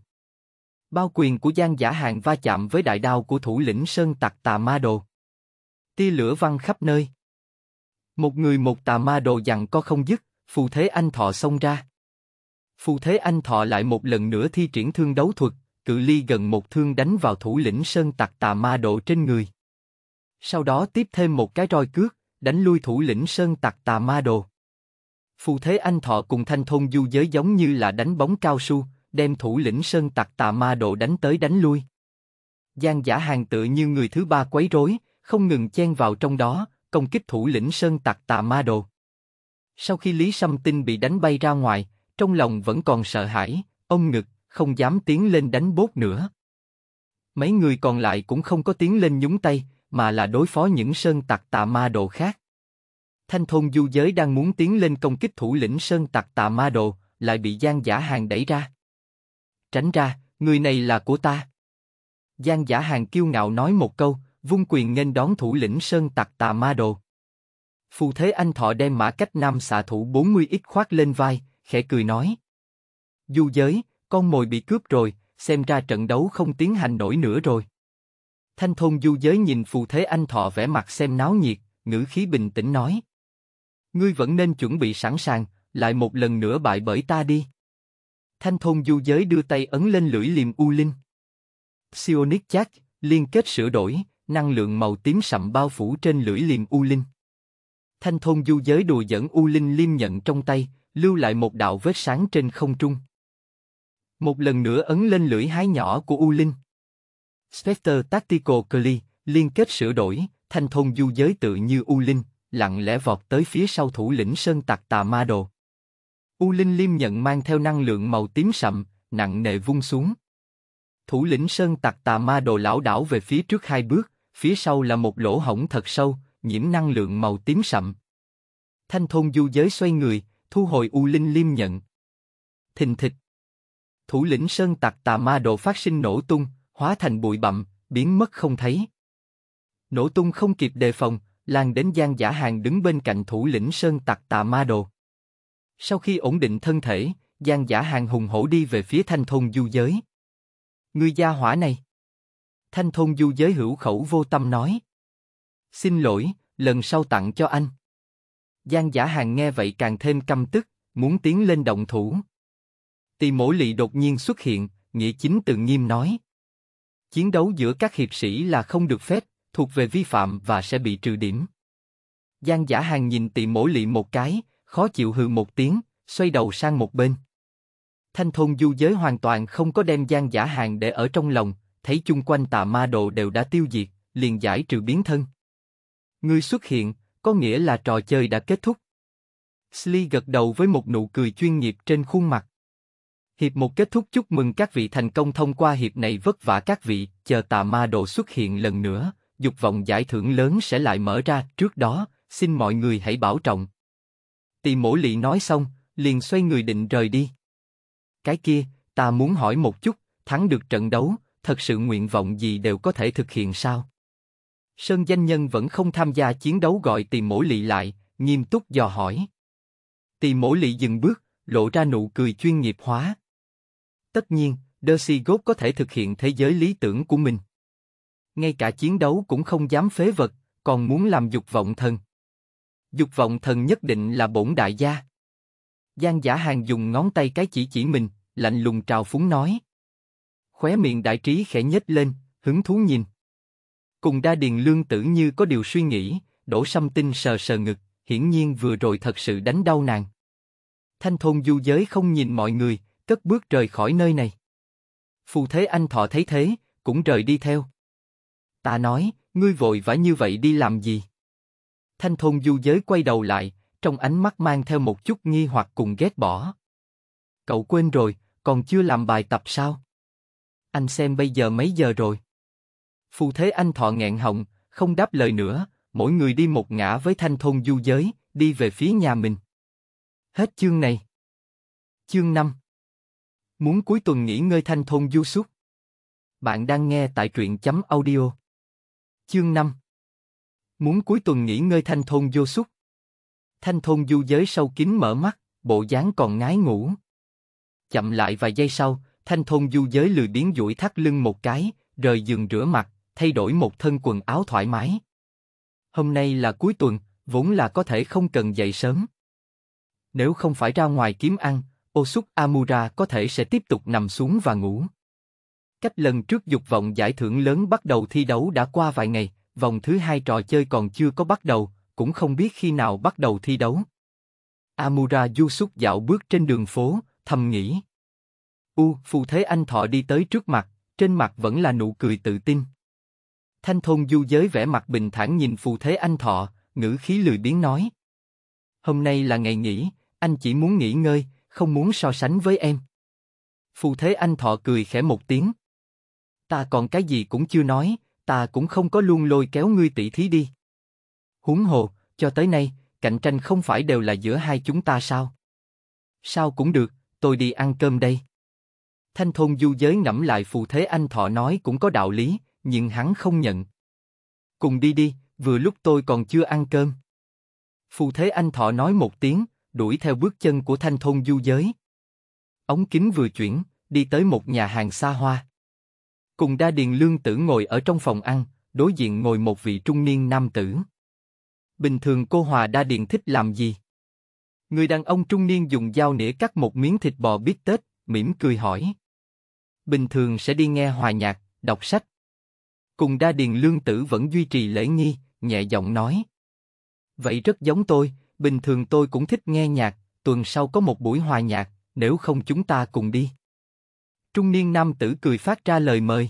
Bao quyền của Giang Giả Hàng va chạm với đại đao của thủ lĩnh Sơn Tặc Tà Ma Đồ. Tia lửa văng khắp nơi. Một người một Tà Ma Đồ dặn co không dứt, phù thế anh thọ xông ra. Phù thế anh thọ lại một lần nữa thi triển thương đấu thuật, cự ly gần một thương đánh vào thủ lĩnh Sơn Tặc Tà Ma Đồ trên người. Sau đó tiếp thêm một cái roi cước, đánh lui thủ lĩnh Sơn Tặc Tà Ma Đồ. Phù thế anh thọ cùng thanh thôn du giới giống như là đánh bóng cao su, đem thủ lĩnh sơn tặc tà ma độ đánh tới đánh lui. Giang giả hàng tựa như người thứ ba quấy rối, không ngừng chen vào trong đó, công kích thủ lĩnh sơn tặc tà ma đồ. Sau khi Lý Sâm Tinh bị đánh bay ra ngoài, trong lòng vẫn còn sợ hãi, ông ngực, không dám tiến lên đánh bốt nữa. Mấy người còn lại cũng không có tiến lên nhúng tay, mà là đối phó những sơn tặc tà ma đồ khác. Thanh thôn du giới đang muốn tiến lên công kích thủ lĩnh sơn tặc tà ma đồ, lại bị gian giả hàng đẩy ra tránh ra, người này là của ta. Giang giả hàng kiêu ngạo nói một câu, vung quyền nghênh đón thủ lĩnh sơn tặc tà ma đồ. Phù thế anh thọ đem mã cách nam xạ thủ 40 ít khoát lên vai, khẽ cười nói. Du giới, con mồi bị cướp rồi, xem ra trận đấu không tiến hành nổi nữa rồi. Thanh thôn du giới nhìn phù thế anh thọ vẻ mặt xem náo nhiệt, ngữ khí bình tĩnh nói. Ngươi vẫn nên chuẩn bị sẵn sàng, lại một lần nữa bại bởi ta đi. Thanh thôn du giới đưa tay ấn lên lưỡi liềm u linh. Psionic chat, liên kết sửa đổi, năng lượng màu tím sậm bao phủ trên lưỡi liềm u linh. Thanh thôn du giới đùa dẫn u linh liêm nhận trong tay, lưu lại một đạo vết sáng trên không trung. Một lần nữa ấn lên lưỡi hái nhỏ của u linh. Spectre Tactical Clee, liên kết sửa đổi, thanh thôn du giới tự như u linh, lặng lẽ vọt tới phía sau thủ lĩnh sơn tạc tà ma đồ. U Linh Liêm nhận mang theo năng lượng màu tím sậm, nặng nề vung xuống. Thủ lĩnh Sơn Tặc Tà Ma Đồ lão đảo về phía trước hai bước, phía sau là một lỗ hổng thật sâu, nhiễm năng lượng màu tím sậm. Thanh thôn du giới xoay người, thu hồi U Linh Liêm nhận. Thình thịch. Thủ lĩnh Sơn Tặc Tà Ma Đồ phát sinh nổ tung, hóa thành bụi bặm, biến mất không thấy. Nổ tung không kịp đề phòng, lan đến gian giả hàng đứng bên cạnh thủ lĩnh Sơn Tặc Tà Ma Đồ sau khi ổn định thân thể, Giang Giả Hàng hùng hổ đi về phía thanh thôn du giới. Người gia hỏa này. Thanh thôn du giới hữu khẩu vô tâm nói. Xin lỗi, lần sau tặng cho anh. Giang Giả Hàng nghe vậy càng thêm căm tức, muốn tiến lên động thủ. Tỳ mổ lị đột nhiên xuất hiện, nghĩa chính từ nghiêm nói. Chiến đấu giữa các hiệp sĩ là không được phép, thuộc về vi phạm và sẽ bị trừ điểm. Giang Giả Hàng nhìn tỳ mổ lị một cái, khó chịu hừ một tiếng, xoay đầu sang một bên. Thanh thôn du giới hoàn toàn không có đem gian giả hàng để ở trong lòng, thấy chung quanh tà ma đồ đều đã tiêu diệt, liền giải trừ biến thân. Ngươi xuất hiện, có nghĩa là trò chơi đã kết thúc. Sli gật đầu với một nụ cười chuyên nghiệp trên khuôn mặt. Hiệp một kết thúc chúc mừng các vị thành công thông qua hiệp này vất vả các vị, chờ tà ma đồ xuất hiện lần nữa, dục vọng giải thưởng lớn sẽ lại mở ra, trước đó, xin mọi người hãy bảo trọng. Tỳ mỗ lị nói xong, liền xoay người định rời đi. Cái kia, ta muốn hỏi một chút, thắng được trận đấu, thật sự nguyện vọng gì đều có thể thực hiện sao? Sơn Danh Nhân vẫn không tham gia chiến đấu gọi Tỳ Mỗ Lị lại, nghiêm túc dò hỏi. Tỳ Mỗ Lị dừng bước, lộ ra nụ cười chuyên nghiệp hóa. Tất nhiên, Dercy Gốt có thể thực hiện thế giới lý tưởng của mình. Ngay cả chiến đấu cũng không dám phế vật, còn muốn làm dục vọng thân. Dục vọng thần nhất định là bổn đại gia. Giang giả hàng dùng ngón tay cái chỉ chỉ mình, lạnh lùng trào phúng nói. Khóe miệng đại trí khẽ nhếch lên, hứng thú nhìn. Cùng đa điền lương tử như có điều suy nghĩ, đổ xăm tinh sờ sờ ngực, hiển nhiên vừa rồi thật sự đánh đau nàng. Thanh thôn du giới không nhìn mọi người, cất bước rời khỏi nơi này. Phù thế anh thọ thấy thế, cũng rời đi theo. Ta nói, ngươi vội vã như vậy đi làm gì? Thanh thôn du giới quay đầu lại, trong ánh mắt mang theo một chút nghi hoặc cùng ghét bỏ. Cậu quên rồi, còn chưa làm bài tập sao? Anh xem bây giờ mấy giờ rồi? Phu thế anh thọ nghẹn họng, không đáp lời nữa, mỗi người đi một ngã với thanh thôn du giới, đi về phía nhà mình. Hết chương này. Chương 5 Muốn cuối tuần nghỉ ngơi thanh thôn du suốt. Bạn đang nghe tại truyện chấm audio. Chương 5 Muốn cuối tuần nghỉ ngơi thanh thôn vô xúc. Thanh thôn du giới sâu kín mở mắt, bộ dáng còn ngái ngủ. Chậm lại vài giây sau, thanh thôn du giới lười biến duỗi thắt lưng một cái, rời giường rửa mặt, thay đổi một thân quần áo thoải mái. Hôm nay là cuối tuần, vốn là có thể không cần dậy sớm. Nếu không phải ra ngoài kiếm ăn, Osuk Amura có thể sẽ tiếp tục nằm xuống và ngủ. Cách lần trước dục vọng giải thưởng lớn bắt đầu thi đấu đã qua vài ngày, vòng thứ hai trò chơi còn chưa có bắt đầu, cũng không biết khi nào bắt đầu thi đấu. Amura Yusuf dạo bước trên đường phố, thầm nghĩ. U, phù thế anh thọ đi tới trước mặt, trên mặt vẫn là nụ cười tự tin. Thanh thôn du giới vẻ mặt bình thản nhìn phù thế anh thọ, ngữ khí lười biếng nói. Hôm nay là ngày nghỉ, anh chỉ muốn nghỉ ngơi, không muốn so sánh với em. Phù thế anh thọ cười khẽ một tiếng. Ta còn cái gì cũng chưa nói, ta cũng không có luôn lôi kéo ngươi tỷ thí đi. Huống hồ, cho tới nay, cạnh tranh không phải đều là giữa hai chúng ta sao? Sao cũng được, tôi đi ăn cơm đây. Thanh thôn du giới ngẫm lại phù thế anh thọ nói cũng có đạo lý, nhưng hắn không nhận. Cùng đi đi, vừa lúc tôi còn chưa ăn cơm. Phù thế anh thọ nói một tiếng, đuổi theo bước chân của thanh thôn du giới. Ống kính vừa chuyển, đi tới một nhà hàng xa hoa. Cùng đa điền lương tử ngồi ở trong phòng ăn, đối diện ngồi một vị trung niên nam tử. Bình thường cô Hòa đa điền thích làm gì? Người đàn ông trung niên dùng dao nĩa cắt một miếng thịt bò biết tết, mỉm cười hỏi. Bình thường sẽ đi nghe hòa nhạc, đọc sách. Cùng đa điền lương tử vẫn duy trì lễ nghi, nhẹ giọng nói. Vậy rất giống tôi, bình thường tôi cũng thích nghe nhạc, tuần sau có một buổi hòa nhạc, nếu không chúng ta cùng đi. Trung niên nam tử cười phát ra lời mời.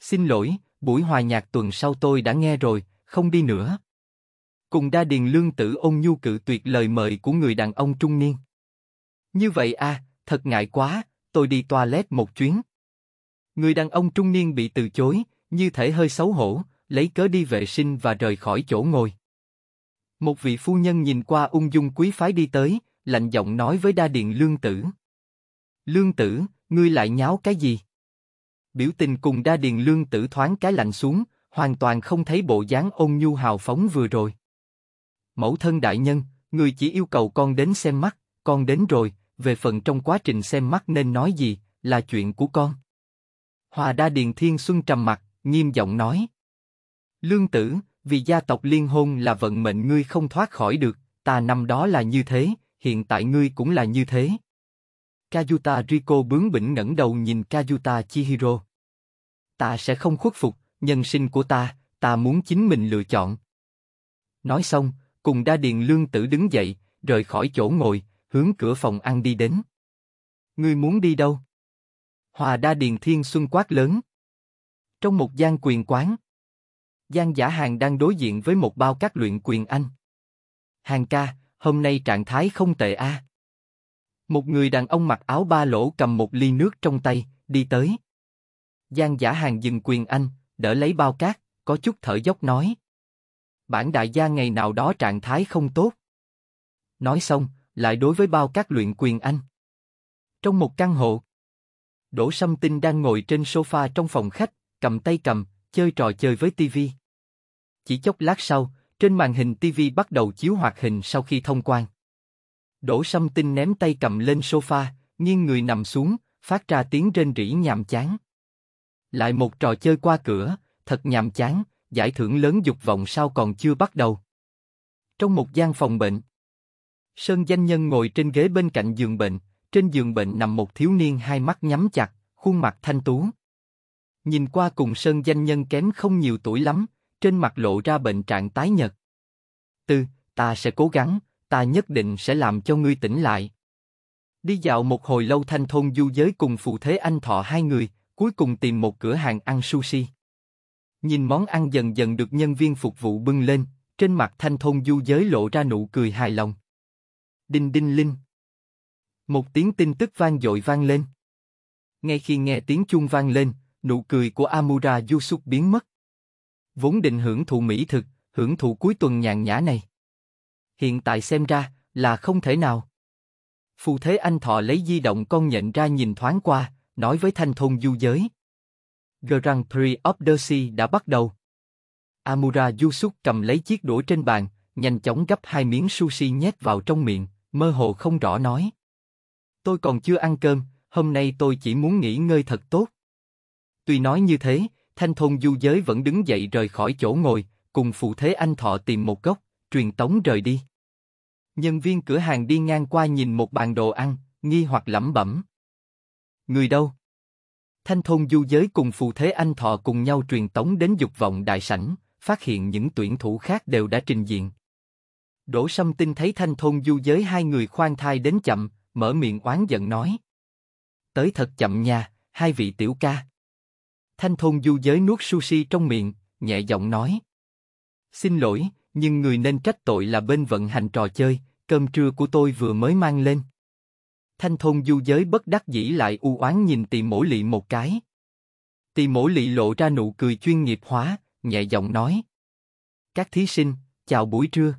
Xin lỗi, buổi hòa nhạc tuần sau tôi đã nghe rồi, không đi nữa. Cùng đa điền lương tử ôn nhu cự tuyệt lời mời của người đàn ông trung niên. Như vậy à, thật ngại quá, tôi đi toilet một chuyến. Người đàn ông trung niên bị từ chối, như thể hơi xấu hổ, lấy cớ đi vệ sinh và rời khỏi chỗ ngồi. Một vị phu nhân nhìn qua ung dung quý phái đi tới, lạnh giọng nói với đa điền lương tử. Lương tử, ngươi lại nháo cái gì? Biểu tình cùng đa điền lương tử thoáng cái lạnh xuống, hoàn toàn không thấy bộ dáng ôn nhu hào phóng vừa rồi. Mẫu thân đại nhân, người chỉ yêu cầu con đến xem mắt, con đến rồi, về phần trong quá trình xem mắt nên nói gì, là chuyện của con. Hòa đa điền thiên xuân trầm mặt, nghiêm giọng nói. Lương tử, vì gia tộc liên hôn là vận mệnh ngươi không thoát khỏi được, ta năm đó là như thế, hiện tại ngươi cũng là như thế. Kajuta Riko bướng bỉnh ngẩng đầu nhìn Kajuta Chihiro. Ta sẽ không khuất phục, nhân sinh của ta, ta muốn chính mình lựa chọn. Nói xong, cùng đa điền lương tử đứng dậy, rời khỏi chỗ ngồi, hướng cửa phòng ăn đi đến. Ngươi muốn đi đâu? Hòa đa điền thiên xuân quát lớn. Trong một gian quyền quán, gian Giả Hàng đang đối diện với một bao các luyện quyền anh. Hàng ca, hôm nay trạng thái không tệ a. À. Một người đàn ông mặc áo ba lỗ cầm một ly nước trong tay, đi tới. Giang giả hàng dừng quyền anh, đỡ lấy bao cát, có chút thở dốc nói. Bản đại gia ngày nào đó trạng thái không tốt. Nói xong, lại đối với bao cát luyện quyền anh. Trong một căn hộ, Đỗ Sâm Tinh đang ngồi trên sofa trong phòng khách, cầm tay cầm, chơi trò chơi với tivi. Chỉ chốc lát sau, trên màn hình tivi bắt đầu chiếu hoạt hình sau khi thông quan. Đỗ Sâm Tinh ném tay cầm lên sofa, nghiêng người nằm xuống, phát ra tiếng rên rỉ nhàm chán. Lại một trò chơi qua cửa, thật nhàm chán, giải thưởng lớn dục vọng sao còn chưa bắt đầu. Trong một gian phòng bệnh, Sơn Danh Nhân ngồi trên ghế bên cạnh giường bệnh, trên giường bệnh nằm một thiếu niên hai mắt nhắm chặt, khuôn mặt thanh tú. Nhìn qua cùng Sơn Danh Nhân kém không nhiều tuổi lắm, trên mặt lộ ra bệnh trạng tái nhợt. Tư, ta sẽ cố gắng, ta nhất định sẽ làm cho ngươi tỉnh lại. Đi dạo một hồi lâu thanh thôn du giới cùng phụ thế anh thọ hai người, cuối cùng tìm một cửa hàng ăn sushi. Nhìn món ăn dần dần được nhân viên phục vụ bưng lên, trên mặt thanh thôn du giới lộ ra nụ cười hài lòng. Đinh đinh linh. Một tiếng tin tức vang dội vang lên. Ngay khi nghe tiếng chuông vang lên, nụ cười của Amura Yusuf biến mất. Vốn định hưởng thụ mỹ thực, hưởng thụ cuối tuần nhàn nhã này hiện tại xem ra là không thể nào. Phù Thế Anh Thọ lấy di động con nhận ra nhìn thoáng qua, nói với Thanh Thôn Du Giới. Grand Prix of the Sea đã bắt đầu. Amura Yusuk cầm lấy chiếc đũa trên bàn, nhanh chóng gấp hai miếng sushi nhét vào trong miệng, mơ hồ không rõ nói. Tôi còn chưa ăn cơm, hôm nay tôi chỉ muốn nghỉ ngơi thật tốt. Tuy nói như thế, Thanh Thôn Du Giới vẫn đứng dậy rời khỏi chỗ ngồi, cùng phụ Thế Anh Thọ tìm một góc truyền tống rời đi. Nhân viên cửa hàng đi ngang qua nhìn một bàn đồ ăn, nghi hoặc lẩm bẩm. Người đâu? Thanh thôn du giới cùng phù thế anh thọ cùng nhau truyền tống đến dục vọng đại sảnh, phát hiện những tuyển thủ khác đều đã trình diện. Đỗ Sâm Tinh thấy thanh thôn du giới hai người khoan thai đến chậm, mở miệng oán giận nói. Tới thật chậm nha, hai vị tiểu ca. Thanh thôn du giới nuốt sushi trong miệng, nhẹ giọng nói. Xin lỗi, nhưng người nên trách tội là bên vận hành trò chơi, cơm trưa của tôi vừa mới mang lên. Thanh thôn du giới bất đắc dĩ lại u oán nhìn tỳ mổ lị một cái. Tỳ mổ lị lộ ra nụ cười chuyên nghiệp hóa, nhẹ giọng nói. Các thí sinh, chào buổi trưa.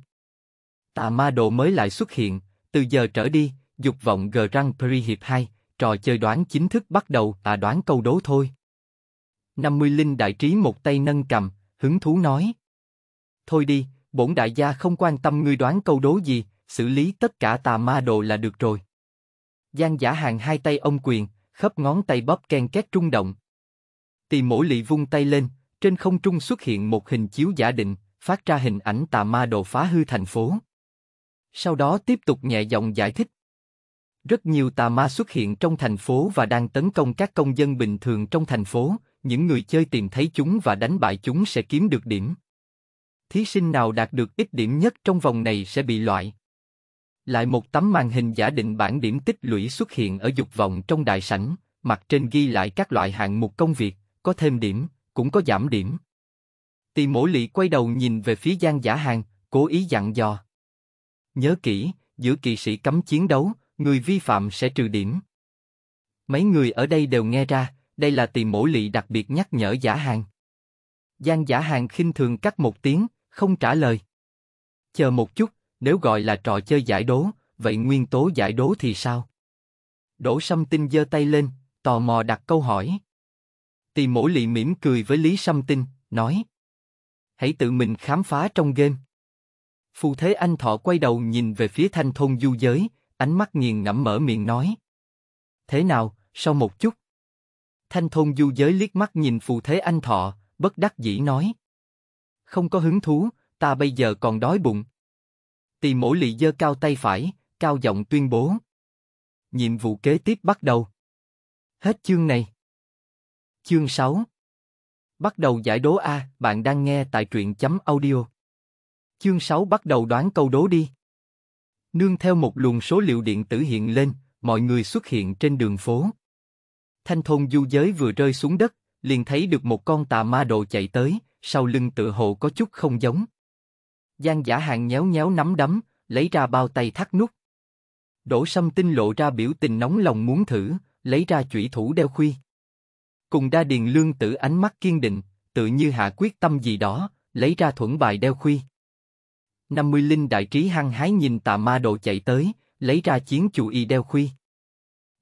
Tà ma đồ mới lại xuất hiện, từ giờ trở đi, dục vọng gờ răng Prix hiệp 2, trò chơi đoán chính thức bắt đầu à đoán câu đố thôi. 50 linh đại trí một tay nâng cầm, hứng thú nói. Thôi đi, bổn đại gia không quan tâm ngươi đoán câu đố gì, xử lý tất cả tà ma đồ là được rồi. Giang giả hàng hai tay ông quyền, khớp ngón tay bóp ken két trung động. Tì mổ lị vung tay lên, trên không trung xuất hiện một hình chiếu giả định, phát ra hình ảnh tà ma đồ phá hư thành phố. Sau đó tiếp tục nhẹ giọng giải thích. Rất nhiều tà ma xuất hiện trong thành phố và đang tấn công các công dân bình thường trong thành phố, những người chơi tìm thấy chúng và đánh bại chúng sẽ kiếm được điểm thí sinh nào đạt được ít điểm nhất trong vòng này sẽ bị loại. Lại một tấm màn hình giả định bản điểm tích lũy xuất hiện ở dục vọng trong đại sảnh, mặt trên ghi lại các loại hạng mục công việc, có thêm điểm, cũng có giảm điểm. Tỳ mổ lị quay đầu nhìn về phía gian giả hàng, cố ý dặn dò. Nhớ kỹ, giữa kỳ sĩ cấm chiến đấu, người vi phạm sẽ trừ điểm. Mấy người ở đây đều nghe ra, đây là tỳ mổ lị đặc biệt nhắc nhở giả hàng. Giang giả hàng khinh thường cắt một tiếng, không trả lời. Chờ một chút, nếu gọi là trò chơi giải đố, vậy nguyên tố giải đố thì sao? Đỗ Sâm Tinh giơ tay lên, tò mò đặt câu hỏi. Tỳ mổ lị mỉm cười với Lý Sâm Tinh, nói Hãy tự mình khám phá trong game. Phù Thế Anh Thọ quay đầu nhìn về phía thanh thôn du giới, ánh mắt nghiền ngẫm mở miệng nói Thế nào, sau một chút? Thanh thôn du giới liếc mắt nhìn Phù Thế Anh Thọ, bất đắc dĩ nói không có hứng thú, ta bây giờ còn đói bụng. Tỳ mỗi lì dơ cao tay phải, cao giọng tuyên bố. Nhiệm vụ kế tiếp bắt đầu. Hết chương này. Chương 6 Bắt đầu giải đố A, bạn đang nghe tại truyện chấm audio. Chương 6 bắt đầu đoán câu đố đi. Nương theo một luồng số liệu điện tử hiện lên, mọi người xuất hiện trên đường phố. Thanh thôn du giới vừa rơi xuống đất, liền thấy được một con tà ma đồ chạy tới, sau lưng tựa hồ có chút không giống. Giang giả hàng nhéo nhéo nắm đấm, lấy ra bao tay thắt nút. Đỗ Sâm tinh lộ ra biểu tình nóng lòng muốn thử, lấy ra chủy thủ đeo khuy. Cùng đa điền lương tử ánh mắt kiên định, tự như hạ quyết tâm gì đó, lấy ra thuẫn bài đeo khuy. Năm mươi linh đại trí hăng hái nhìn tà ma độ chạy tới, lấy ra chiến chủ y đeo khuy.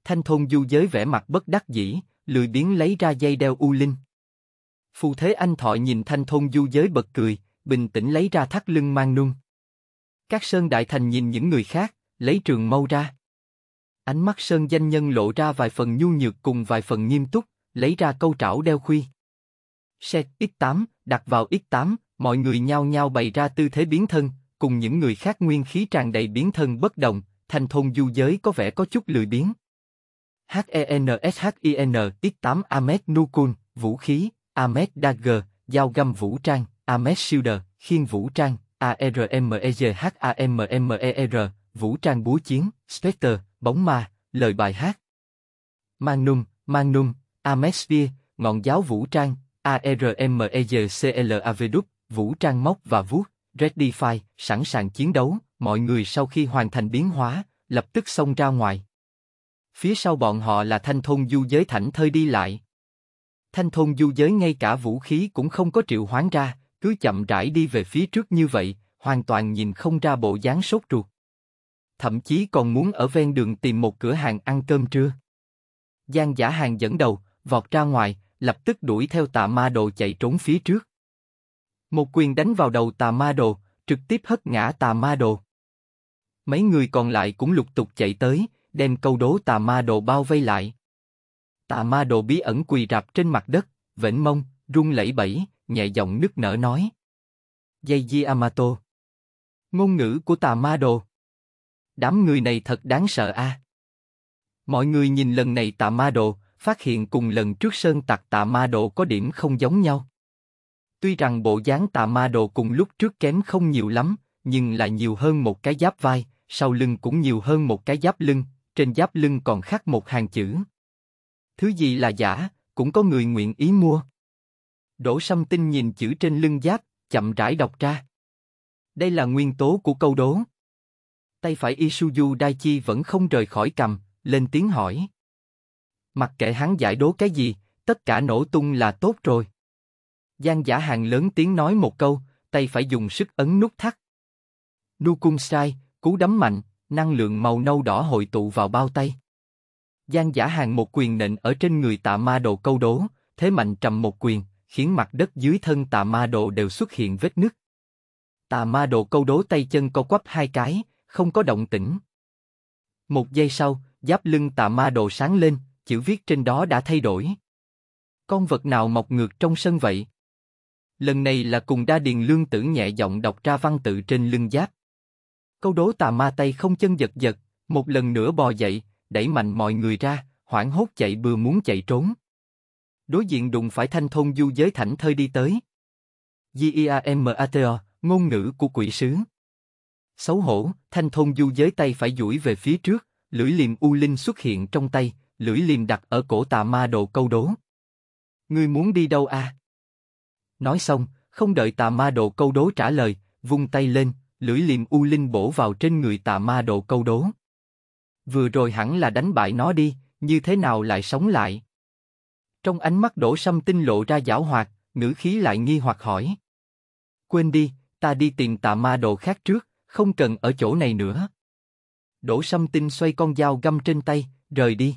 Thanh thôn du giới vẻ mặt bất đắc dĩ, lười biếng lấy ra dây đeo u linh. Phù thế anh thọ nhìn thanh thôn du giới bật cười, bình tĩnh lấy ra thắt lưng mang nung. Các sơn đại thành nhìn những người khác, lấy trường mâu ra. Ánh mắt sơn danh nhân lộ ra vài phần nhu nhược cùng vài phần nghiêm túc, lấy ra câu trảo đeo khuy. Xe X8, đặt vào X8, mọi người nhao nhao bày ra tư thế biến thân, cùng những người khác nguyên khí tràn đầy biến thân bất động, thanh thôn du giới có vẻ có chút lười biếng. HENSHIN X8 Amet Nukun, vũ khí, Ahmed Dagger, dao găm vũ trang, Ahmed Shielder, khiên vũ trang, ARMEGHAMMER, e e vũ trang búa chiến, Spectre, bóng ma, lời bài hát. Magnum, Magnum, Ahmed Spear, ngọn giáo vũ trang, ARMEGCLAVD, vũ trang móc và vuốt, Ready Fire, sẵn sàng chiến đấu, mọi người sau khi hoàn thành biến hóa, lập tức xông ra ngoài. Phía sau bọn họ là thanh thôn du giới thảnh thơi đi lại. Thanh thôn du giới ngay cả vũ khí cũng không có triệu hoán ra, cứ chậm rãi đi về phía trước như vậy, hoàn toàn nhìn không ra bộ dáng sốt ruột. Thậm chí còn muốn ở ven đường tìm một cửa hàng ăn cơm trưa. Giang giả hàng dẫn đầu, vọt ra ngoài, lập tức đuổi theo tà ma đồ chạy trốn phía trước. Một quyền đánh vào đầu tà ma đồ, trực tiếp hất ngã tà ma đồ. Mấy người còn lại cũng lục tục chạy tới, đem câu đố tà ma đồ bao vây lại. Tà ma đồ bí ẩn quỳ rạp trên mặt đất, vĩnh mông, run lẩy bẩy, nhẹ giọng nức nở nói. Yaiji Amato. Ngôn ngữ của tà ma đồ. Đám người này thật đáng sợ a. À? Mọi người nhìn lần này tà ma đồ, phát hiện cùng lần trước sơn tặc tà ma đồ có điểm không giống nhau. Tuy rằng bộ dáng tà ma đồ cùng lúc trước kém không nhiều lắm, nhưng lại nhiều hơn một cái giáp vai, sau lưng cũng nhiều hơn một cái giáp lưng, trên giáp lưng còn khắc một hàng chữ thứ gì là giả, cũng có người nguyện ý mua. Đỗ Sâm Tinh nhìn chữ trên lưng giáp, chậm rãi đọc ra. Đây là nguyên tố của câu đố. Tay phải Isuzu Daichi vẫn không rời khỏi cầm, lên tiếng hỏi. Mặc kệ hắn giải đố cái gì, tất cả nổ tung là tốt rồi. Giang giả hàng lớn tiếng nói một câu, tay phải dùng sức ấn nút thắt. Nukung sai, cú đấm mạnh, năng lượng màu nâu đỏ hội tụ vào bao tay. Giang giả hàng một quyền nện ở trên người tạ ma đồ câu đố, thế mạnh trầm một quyền, khiến mặt đất dưới thân tạ ma đồ đều xuất hiện vết nứt. Tạ ma đồ câu đố tay chân co quắp hai cái, không có động tĩnh. Một giây sau, giáp lưng tạ ma đồ sáng lên, chữ viết trên đó đã thay đổi. Con vật nào mọc ngược trong sân vậy? Lần này là cùng đa điền lương tử nhẹ giọng đọc ra văn tự trên lưng giáp. Câu đố tà ma tay không chân giật giật, một lần nữa bò dậy, đẩy mạnh mọi người ra, hoảng hốt chạy bừa muốn chạy trốn. Đối diện đụng phải thanh thôn du giới thảnh thơi đi tới. G-I-A-M-A-T-O, ngôn ngữ của quỷ sứ. Xấu hổ, thanh thôn du giới tay phải duỗi về phía trước, lưỡi liềm u linh xuất hiện trong tay, lưỡi liềm đặt ở cổ tà ma đồ câu đố. Ngươi muốn đi đâu à? Nói xong, không đợi tà ma đồ câu đố trả lời, vung tay lên, lưỡi liềm u linh bổ vào trên người tà ma đồ câu đố. Vừa rồi hẳn là đánh bại nó đi, như thế nào lại sống lại? Trong ánh mắt đổ sâm tinh lộ ra giảo hoạt, ngữ khí lại nghi hoặc hỏi. Quên đi, ta đi tìm tà ma đồ khác trước, không cần ở chỗ này nữa. Đổ sâm tinh xoay con dao găm trên tay, rời đi.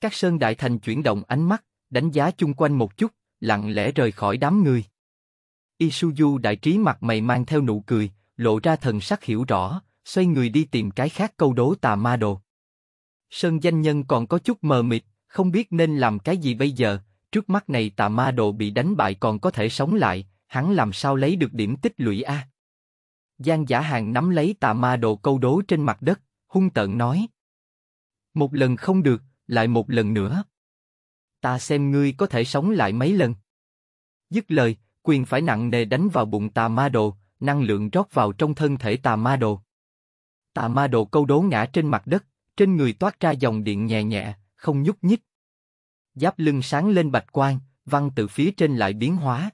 Các sơn đại thành chuyển động ánh mắt, đánh giá chung quanh một chút, lặng lẽ rời khỏi đám người. Isuzu đại trí mặt mày mang theo nụ cười, lộ ra thần sắc hiểu rõ, xoay người đi tìm cái khác câu đố tà ma đồ. Sơn danh nhân còn có chút mờ mịt, không biết nên làm cái gì bây giờ, trước mắt này tà ma đồ bị đánh bại còn có thể sống lại, hắn làm sao lấy được điểm tích lũy a? Giang giả hàng nắm lấy tà ma đồ câu đố trên mặt đất, hung tợn nói. Một lần không được, lại một lần nữa. Ta xem ngươi có thể sống lại mấy lần. Dứt lời, quyền phải nặng nề đánh vào bụng tà ma đồ, năng lượng rót vào trong thân thể tà ma đồ. Tà ma đồ câu đố ngã trên mặt đất, trên người toát ra dòng điện nhẹ nhẹ, không nhúc nhích. Giáp lưng sáng lên bạch quang, văn từ phía trên lại biến hóa.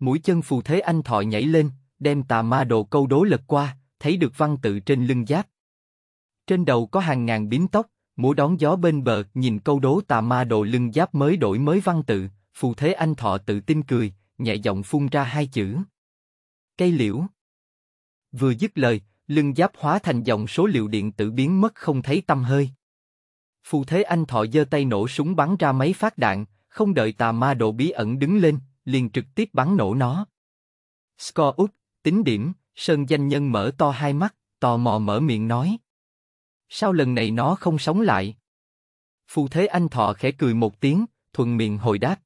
Mũi chân phù thế anh thọ nhảy lên, đem tà ma đồ câu đố lật qua, thấy được văn tự trên lưng giáp. Trên đầu có hàng ngàn biến tóc, mũi đón gió bên bờ, nhìn câu đố tà ma đồ lưng giáp mới đổi mới văn tự, phù thế anh thọ tự tin cười, nhẹ giọng phun ra hai chữ. Cây liễu. Vừa dứt lời, lưng giáp hóa thành dòng số liệu điện tử biến mất không thấy tâm hơi. Phù thế anh thọ giơ tay nổ súng bắn ra mấy phát đạn, không đợi tà ma độ bí ẩn đứng lên, liền trực tiếp bắn nổ nó. Score út, tính điểm, sơn danh nhân mở to hai mắt, tò mò mở miệng nói. Sao lần này nó không sống lại? Phù thế anh thọ khẽ cười một tiếng, thuần miệng hồi đáp.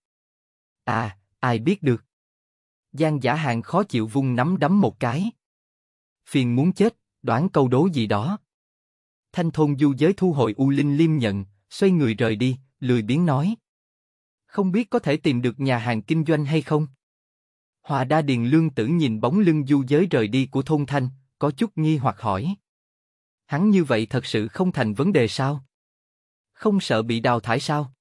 À, ai biết được. Giang giả hàng khó chịu vung nắm đấm một cái phiền muốn chết, đoán câu đố gì đó. Thanh thôn du giới thu hồi U Linh liêm nhận, xoay người rời đi, lười biến nói. Không biết có thể tìm được nhà hàng kinh doanh hay không? Hòa đa điền lương tử nhìn bóng lưng du giới rời đi của thôn thanh, có chút nghi hoặc hỏi. Hắn như vậy thật sự không thành vấn đề sao? Không sợ bị đào thải sao?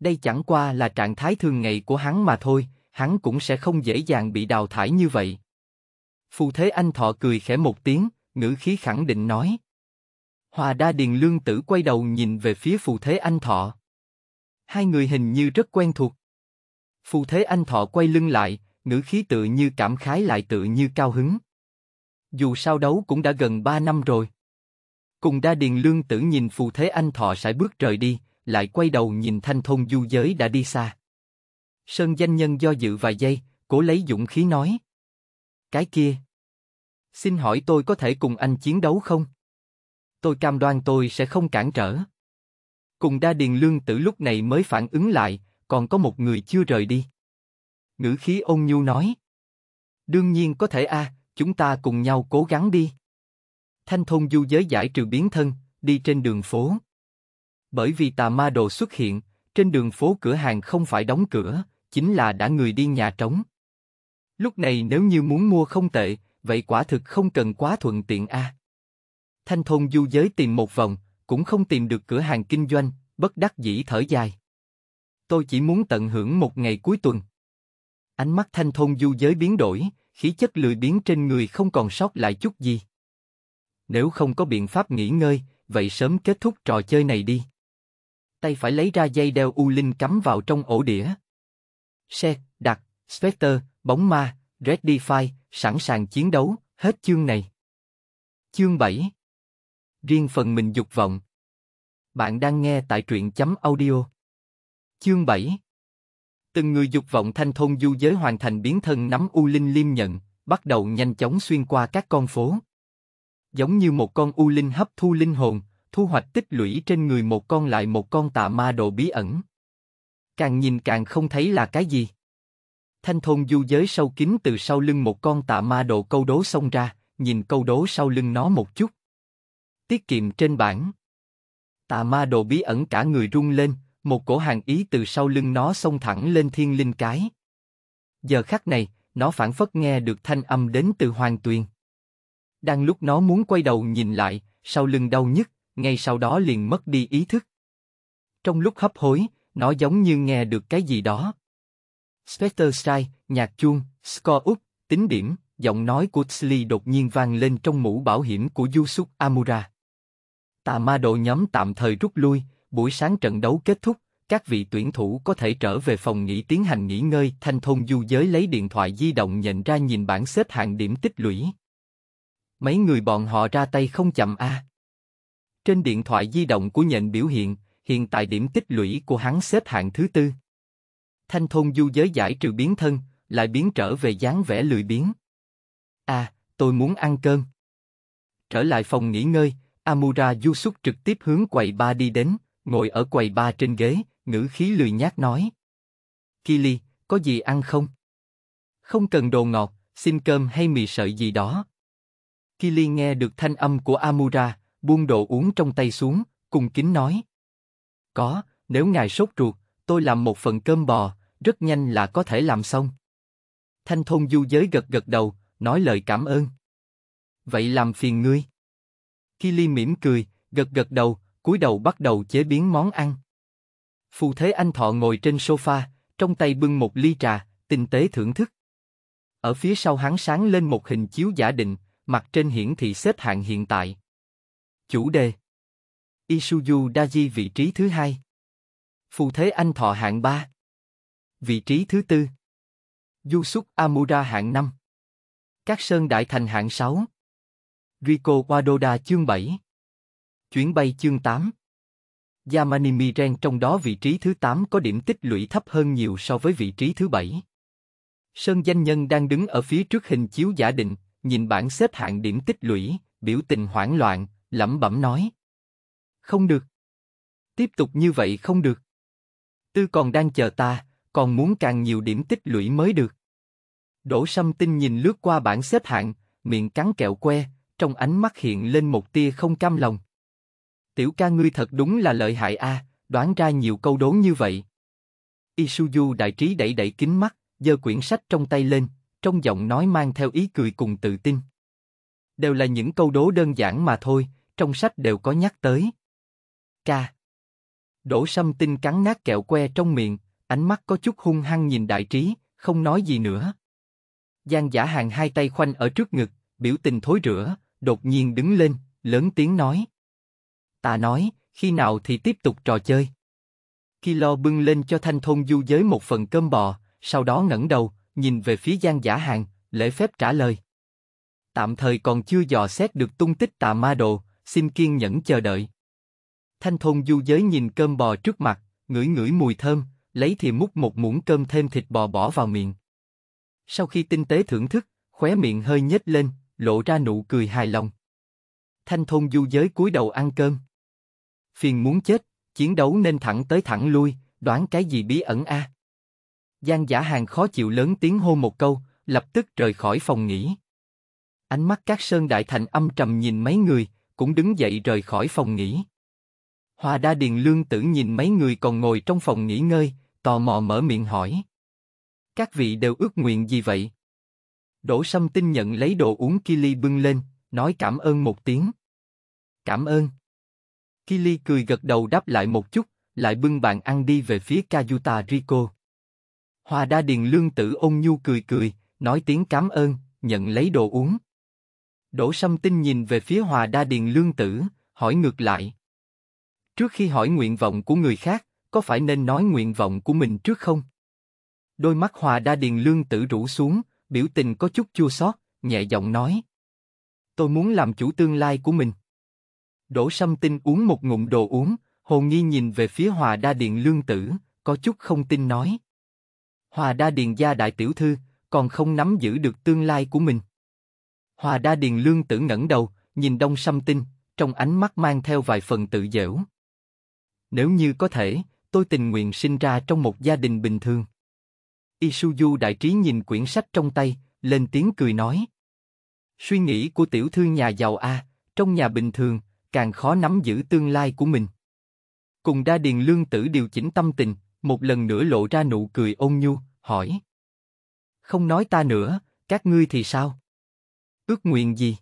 Đây chẳng qua là trạng thái thường ngày của hắn mà thôi, hắn cũng sẽ không dễ dàng bị đào thải như vậy. Phù Thế Anh Thọ cười khẽ một tiếng, ngữ khí khẳng định nói. Hòa Đa Điền Lương Tử quay đầu nhìn về phía Phù Thế Anh Thọ. Hai người hình như rất quen thuộc. Phù Thế Anh Thọ quay lưng lại, ngữ khí tự như cảm khái lại tự như cao hứng. Dù sao đấu cũng đã gần ba năm rồi. Cùng Đa Điền Lương Tử nhìn Phù Thế Anh Thọ sải bước rời đi, lại quay đầu nhìn thanh thôn du giới đã đi xa. Sơn danh nhân do dự vài giây, cố lấy dũng khí nói. Cái kia. Xin hỏi tôi có thể cùng anh chiến đấu không? Tôi cam đoan tôi sẽ không cản trở. Cùng đa điền lương tử lúc này mới phản ứng lại, còn có một người chưa rời đi. Ngữ khí ôn nhu nói. Đương nhiên có thể a, à, chúng ta cùng nhau cố gắng đi. Thanh thôn du giới giải trừ biến thân, đi trên đường phố. Bởi vì tà ma đồ xuất hiện, trên đường phố cửa hàng không phải đóng cửa, chính là đã người đi nhà trống. Lúc này nếu như muốn mua không tệ, vậy quả thực không cần quá thuận tiện a. À. Thanh thôn du giới tìm một vòng, cũng không tìm được cửa hàng kinh doanh, bất đắc dĩ thở dài. Tôi chỉ muốn tận hưởng một ngày cuối tuần. Ánh mắt thanh thôn du giới biến đổi, khí chất lười biếng trên người không còn sót lại chút gì. Nếu không có biện pháp nghỉ ngơi, vậy sớm kết thúc trò chơi này đi. Tay phải lấy ra dây đeo u linh cắm vào trong ổ đĩa. Xe, đặt, sweater Bóng ma, ready fire sẵn sàng chiến đấu, hết chương này. Chương 7 Riêng phần mình dục vọng Bạn đang nghe tại truyện chấm audio Chương 7 Từng người dục vọng thanh thôn du giới hoàn thành biến thân nắm U Linh liêm nhận, bắt đầu nhanh chóng xuyên qua các con phố. Giống như một con U Linh hấp thu linh hồn, thu hoạch tích lũy trên người một con lại một con tạ ma đồ bí ẩn. Càng nhìn càng không thấy là cái gì. Thanh thôn du giới sâu kín từ sau lưng một con tạ ma đồ câu đố xông ra, nhìn câu đố sau lưng nó một chút. Tiết kiệm trên bảng. Tạ ma đồ bí ẩn cả người rung lên, một cổ hàng ý từ sau lưng nó xông thẳng lên thiên linh cái. Giờ khắc này, nó phản phất nghe được thanh âm đến từ hoàng tuyền. Đang lúc nó muốn quay đầu nhìn lại, sau lưng đau nhức, ngay sau đó liền mất đi ý thức. Trong lúc hấp hối, nó giống như nghe được cái gì đó. Specter Style, nhạc chuông, score up, tính điểm, giọng nói của Sli đột nhiên vang lên trong mũ bảo hiểm của Yusuf Amura. Tà ma đội nhóm tạm thời rút lui, buổi sáng trận đấu kết thúc, các vị tuyển thủ có thể trở về phòng nghỉ tiến hành nghỉ ngơi. Thanh thôn du giới lấy điện thoại di động nhận ra nhìn bảng xếp hạng điểm tích lũy. Mấy người bọn họ ra tay không chậm a. À. Trên điện thoại di động của nhận biểu hiện, hiện tại điểm tích lũy của hắn xếp hạng thứ tư. Thanh thôn du giới giải trừ biến thân, lại biến trở về dáng vẻ lười biếng. À, tôi muốn ăn cơm. Trở lại phòng nghỉ ngơi, Amura Yusuf trực tiếp hướng quầy ba đi đến, ngồi ở quầy ba trên ghế, ngữ khí lười nhác nói. Kili, có gì ăn không? Không cần đồ ngọt, xin cơm hay mì sợi gì đó. Kili nghe được thanh âm của Amura, buông đồ uống trong tay xuống, cùng kính nói. Có, nếu ngài sốt ruột, tôi làm một phần cơm bò, rất nhanh là có thể làm xong. Thanh thôn du giới gật gật đầu, nói lời cảm ơn. Vậy làm phiền ngươi. Kili mỉm cười, gật gật đầu, cúi đầu bắt đầu chế biến món ăn. Phù thế anh thọ ngồi trên sofa, trong tay bưng một ly trà, tinh tế thưởng thức. Ở phía sau hắn sáng lên một hình chiếu giả định, mặt trên hiển thị xếp hạng hiện tại. Chủ đề Isuzu Daji vị trí thứ hai. Phù thế anh thọ hạng 3 vị trí thứ tư. Du Amura hạng 5. Các Sơn Đại Thành hạng 6. Rico Wadoda chương 7. Chuyến bay chương 8. Yamani Miren trong đó vị trí thứ 8 có điểm tích lũy thấp hơn nhiều so với vị trí thứ 7. Sơn Danh Nhân đang đứng ở phía trước hình chiếu giả định, nhìn bảng xếp hạng điểm tích lũy, biểu tình hoảng loạn, lẩm bẩm nói. Không được. Tiếp tục như vậy không được. Tư còn đang chờ ta, còn muốn càng nhiều điểm tích lũy mới được. Đỗ Sâm Tinh nhìn lướt qua bảng xếp hạng, miệng cắn kẹo que, trong ánh mắt hiện lên một tia không cam lòng. Tiểu ca ngươi thật đúng là lợi hại a, à, đoán ra nhiều câu đố như vậy. Isuzu đại trí đẩy đẩy kính mắt, giơ quyển sách trong tay lên, trong giọng nói mang theo ý cười cùng tự tin. Đều là những câu đố đơn giản mà thôi, trong sách đều có nhắc tới. Ca. Đỗ Sâm Tinh cắn nát kẹo que trong miệng, ánh mắt có chút hung hăng nhìn đại trí, không nói gì nữa. Giang giả hàng hai tay khoanh ở trước ngực, biểu tình thối rửa, đột nhiên đứng lên, lớn tiếng nói. Ta nói, khi nào thì tiếp tục trò chơi. Khi lo bưng lên cho thanh thôn du giới một phần cơm bò, sau đó ngẩng đầu, nhìn về phía Giang giả hàng, lễ phép trả lời. Tạm thời còn chưa dò xét được tung tích tà ma đồ, xin kiên nhẫn chờ đợi. Thanh thôn du giới nhìn cơm bò trước mặt, ngửi ngửi mùi thơm, lấy thì múc một muỗng cơm thêm thịt bò bỏ vào miệng. Sau khi tinh tế thưởng thức, khóe miệng hơi nhếch lên, lộ ra nụ cười hài lòng. Thanh thôn du giới cúi đầu ăn cơm. Phiền muốn chết, chiến đấu nên thẳng tới thẳng lui, đoán cái gì bí ẩn a. À? Giang giả hàng khó chịu lớn tiếng hô một câu, lập tức rời khỏi phòng nghỉ. Ánh mắt các sơn đại thành âm trầm nhìn mấy người, cũng đứng dậy rời khỏi phòng nghỉ. Hòa đa điền lương tử nhìn mấy người còn ngồi trong phòng nghỉ ngơi, tò mò mở miệng hỏi. Các vị đều ước nguyện gì vậy? Đỗ Sâm tin nhận lấy đồ uống Kili bưng lên, nói cảm ơn một tiếng. Cảm ơn. Kili cười gật đầu đáp lại một chút, lại bưng bàn ăn đi về phía Kajuta Rico. Hòa đa điền lương tử ôn nhu cười cười, nói tiếng cảm ơn, nhận lấy đồ uống. Đỗ Sâm Tinh nhìn về phía Hòa Đa Điền Lương Tử, hỏi ngược lại. Trước khi hỏi nguyện vọng của người khác, có phải nên nói nguyện vọng của mình trước không? Đôi mắt Hòa Đa Điền Lương tử rũ xuống, biểu tình có chút chua xót, nhẹ giọng nói. Tôi muốn làm chủ tương lai của mình. Đỗ Sâm Tinh uống một ngụm đồ uống, hồ nghi nhìn về phía Hòa Đa Điền Lương tử, có chút không tin nói. Hòa Đa Điền gia đại tiểu thư, còn không nắm giữ được tương lai của mình. Hòa Đa Điền Lương tử ngẩng đầu, nhìn Đông Sâm Tinh, trong ánh mắt mang theo vài phần tự dễu. Nếu như có thể, tôi tình nguyện sinh ra trong một gia đình bình thường. Isuzu đại trí nhìn quyển sách trong tay, lên tiếng cười nói. Suy nghĩ của tiểu thư nhà giàu A, trong nhà bình thường, càng khó nắm giữ tương lai của mình. Cùng đa điền lương tử điều chỉnh tâm tình, một lần nữa lộ ra nụ cười ôn nhu, hỏi. Không nói ta nữa, các ngươi thì sao? Ước nguyện gì?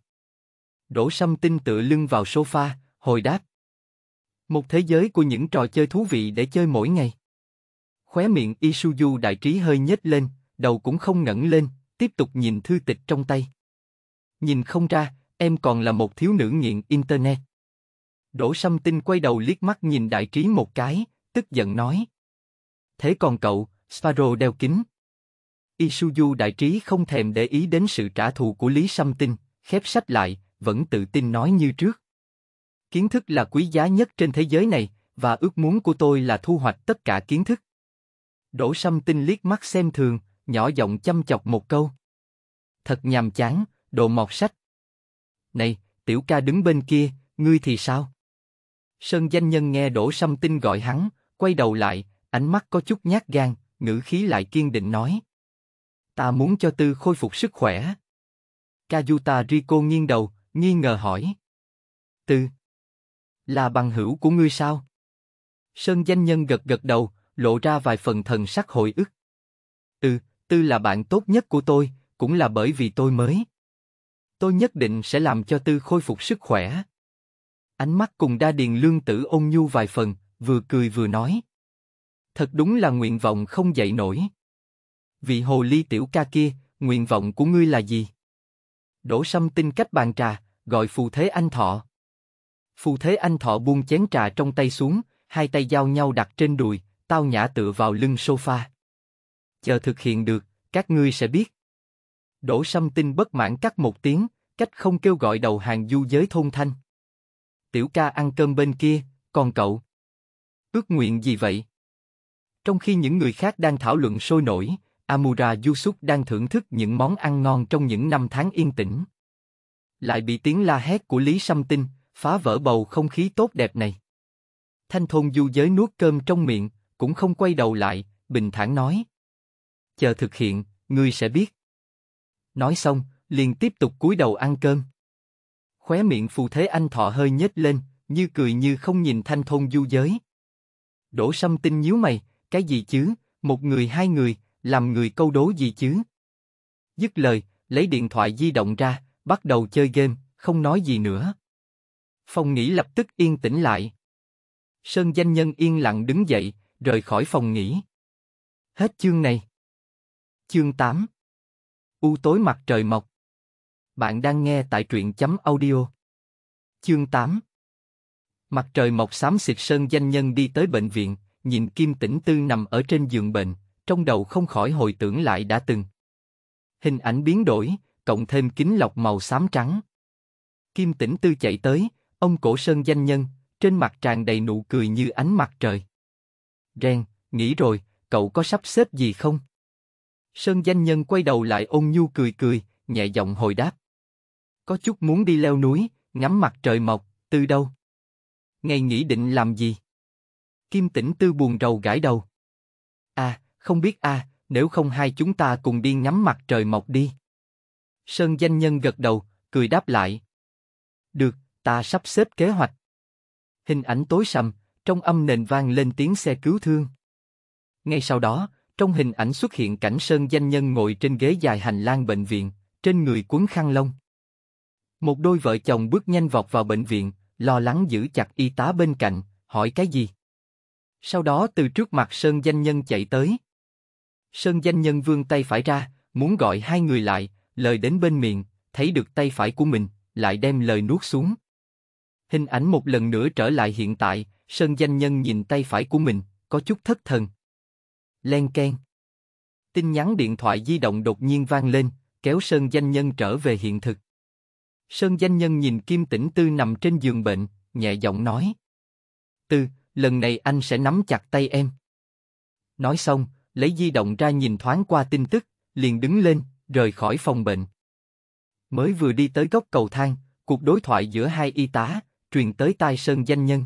Đỗ xăm Tinh tựa lưng vào sofa, hồi đáp. Một thế giới của những trò chơi thú vị để chơi mỗi ngày. Khóe miệng Isuzu đại trí hơi nhếch lên, đầu cũng không ngẩng lên, tiếp tục nhìn thư tịch trong tay. Nhìn không ra, em còn là một thiếu nữ nghiện Internet. Đỗ Sâm Tinh quay đầu liếc mắt nhìn đại trí một cái, tức giận nói. Thế còn cậu, Sparrow đeo kính. Isuzu đại trí không thèm để ý đến sự trả thù của Lý Sâm Tinh, khép sách lại, vẫn tự tin nói như trước. Kiến thức là quý giá nhất trên thế giới này, và ước muốn của tôi là thu hoạch tất cả kiến thức. Đỗ Sâm Tinh liếc mắt xem thường, nhỏ giọng chăm chọc một câu. Thật nhàm chán, đồ mọt sách. Này, tiểu ca đứng bên kia, ngươi thì sao? Sơn danh nhân nghe Đỗ Sâm Tinh gọi hắn, quay đầu lại, ánh mắt có chút nhát gan, ngữ khí lại kiên định nói. Ta muốn cho Tư khôi phục sức khỏe. Kajuta Riko nghiêng đầu, nghi ngờ hỏi. Tư. Là bằng hữu của ngươi sao? Sơn danh nhân gật gật đầu, lộ ra vài phần thần sắc hồi ức. Ừ, Tư là bạn tốt nhất của tôi, cũng là bởi vì tôi mới. Tôi nhất định sẽ làm cho Tư khôi phục sức khỏe. Ánh mắt cùng đa điền lương tử ôn nhu vài phần, vừa cười vừa nói. Thật đúng là nguyện vọng không dậy nổi. Vị hồ ly tiểu ca kia, nguyện vọng của ngươi là gì? Đổ xâm tinh cách bàn trà, gọi phù thế anh thọ. Phù Thế Anh Thọ buông chén trà trong tay xuống, hai tay giao nhau đặt trên đùi, tao nhã tựa vào lưng sofa. Chờ thực hiện được, các ngươi sẽ biết. Đỗ Sâm Tinh bất mãn cắt một tiếng, cách không kêu gọi đầu hàng du giới thôn thanh. Tiểu ca ăn cơm bên kia, còn cậu? Ước nguyện gì vậy? Trong khi những người khác đang thảo luận sôi nổi, Amura Yusuf đang thưởng thức những món ăn ngon trong những năm tháng yên tĩnh. Lại bị tiếng la hét của Lý Sâm Tinh, phá vỡ bầu không khí tốt đẹp này. Thanh thôn du giới nuốt cơm trong miệng, cũng không quay đầu lại, bình thản nói. Chờ thực hiện, ngươi sẽ biết. Nói xong, liền tiếp tục cúi đầu ăn cơm. Khóe miệng phù thế anh thọ hơi nhếch lên, như cười như không nhìn thanh thôn du giới. Đỗ sâm tinh nhíu mày, cái gì chứ, một người hai người, làm người câu đố gì chứ. Dứt lời, lấy điện thoại di động ra, bắt đầu chơi game, không nói gì nữa. Phòng nghỉ lập tức yên tĩnh lại. Sơn danh nhân yên lặng đứng dậy, rời khỏi phòng nghỉ. Hết chương này. Chương 8 U tối mặt trời mọc Bạn đang nghe tại truyện chấm audio. Chương 8 Mặt trời mọc xám xịt Sơn danh nhân đi tới bệnh viện, nhìn Kim Tĩnh Tư nằm ở trên giường bệnh, trong đầu không khỏi hồi tưởng lại đã từng. Hình ảnh biến đổi, cộng thêm kính lọc màu xám trắng. Kim Tĩnh Tư chạy tới, Ông cổ sơn danh nhân, trên mặt tràn đầy nụ cười như ánh mặt trời. Ren, nghĩ rồi, cậu có sắp xếp gì không? Sơn danh nhân quay đầu lại ôn nhu cười cười, nhẹ giọng hồi đáp. Có chút muốn đi leo núi, ngắm mặt trời mọc, từ đâu? Ngày nghỉ định làm gì? Kim tĩnh tư buồn rầu gãi đầu. À, không biết à, nếu không hai chúng ta cùng đi ngắm mặt trời mọc đi. Sơn danh nhân gật đầu, cười đáp lại. Được, ta sắp xếp kế hoạch. Hình ảnh tối sầm, trong âm nền vang lên tiếng xe cứu thương. Ngay sau đó, trong hình ảnh xuất hiện cảnh sơn danh nhân ngồi trên ghế dài hành lang bệnh viện, trên người cuốn khăn lông. Một đôi vợ chồng bước nhanh vọt vào bệnh viện, lo lắng giữ chặt y tá bên cạnh, hỏi cái gì. Sau đó từ trước mặt sơn danh nhân chạy tới. Sơn danh nhân vươn tay phải ra, muốn gọi hai người lại, lời đến bên miệng, thấy được tay phải của mình, lại đem lời nuốt xuống. Hình ảnh một lần nữa trở lại hiện tại, Sơn Danh Nhân nhìn tay phải của mình, có chút thất thần. Len keng. Tin nhắn điện thoại di động đột nhiên vang lên, kéo Sơn Danh Nhân trở về hiện thực. Sơn Danh Nhân nhìn Kim Tĩnh Tư nằm trên giường bệnh, nhẹ giọng nói. Tư, lần này anh sẽ nắm chặt tay em. Nói xong, lấy di động ra nhìn thoáng qua tin tức, liền đứng lên, rời khỏi phòng bệnh. Mới vừa đi tới góc cầu thang, cuộc đối thoại giữa hai y tá, truyền tới tai sơn danh nhân.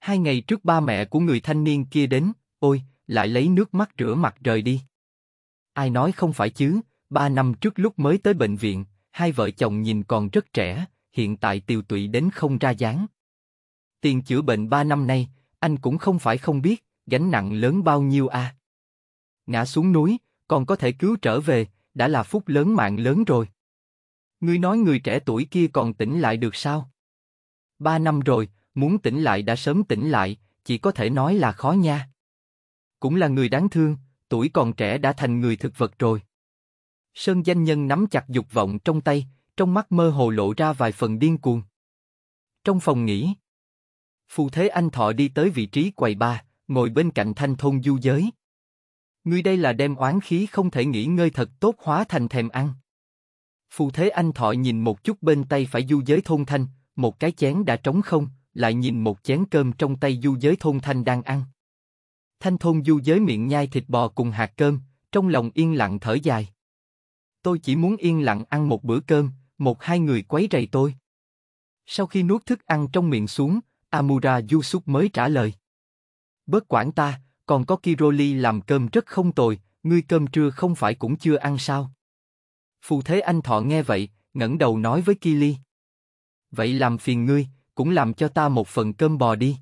Hai ngày trước ba mẹ của người thanh niên kia đến, ôi, lại lấy nước mắt rửa mặt rời đi. Ai nói không phải chứ, ba năm trước lúc mới tới bệnh viện, hai vợ chồng nhìn còn rất trẻ, hiện tại tiều tụy đến không ra dáng. Tiền chữa bệnh ba năm nay, anh cũng không phải không biết, gánh nặng lớn bao nhiêu à. Ngã xuống núi, còn có thể cứu trở về, đã là phúc lớn mạng lớn rồi. Ngươi nói người trẻ tuổi kia còn tỉnh lại được sao? Ba năm rồi, muốn tỉnh lại đã sớm tỉnh lại, chỉ có thể nói là khó nha. Cũng là người đáng thương, tuổi còn trẻ đã thành người thực vật rồi. Sơn danh nhân nắm chặt dục vọng trong tay, trong mắt mơ hồ lộ ra vài phần điên cuồng. Trong phòng nghỉ, Phù Thế Anh Thọ đi tới vị trí quầy ba, ngồi bên cạnh thanh thôn du giới. Ngươi đây là đem oán khí không thể nghỉ ngơi thật tốt hóa thành thèm ăn. Phù Thế Anh Thọ nhìn một chút bên tay phải du giới thôn thanh, một cái chén đã trống không, lại nhìn một chén cơm trong tay du giới thôn thanh đang ăn. Thanh thôn du giới miệng nhai thịt bò cùng hạt cơm, trong lòng yên lặng thở dài. Tôi chỉ muốn yên lặng ăn một bữa cơm, một hai người quấy rầy tôi. Sau khi nuốt thức ăn trong miệng xuống, Amura Yusuf mới trả lời. Bớt quản ta, còn có Kiroli làm cơm rất không tồi, ngươi cơm trưa không phải cũng chưa ăn sao? Phù thế anh thọ nghe vậy, ngẩng đầu nói với Kili vậy làm phiền ngươi, cũng làm cho ta một phần cơm bò đi.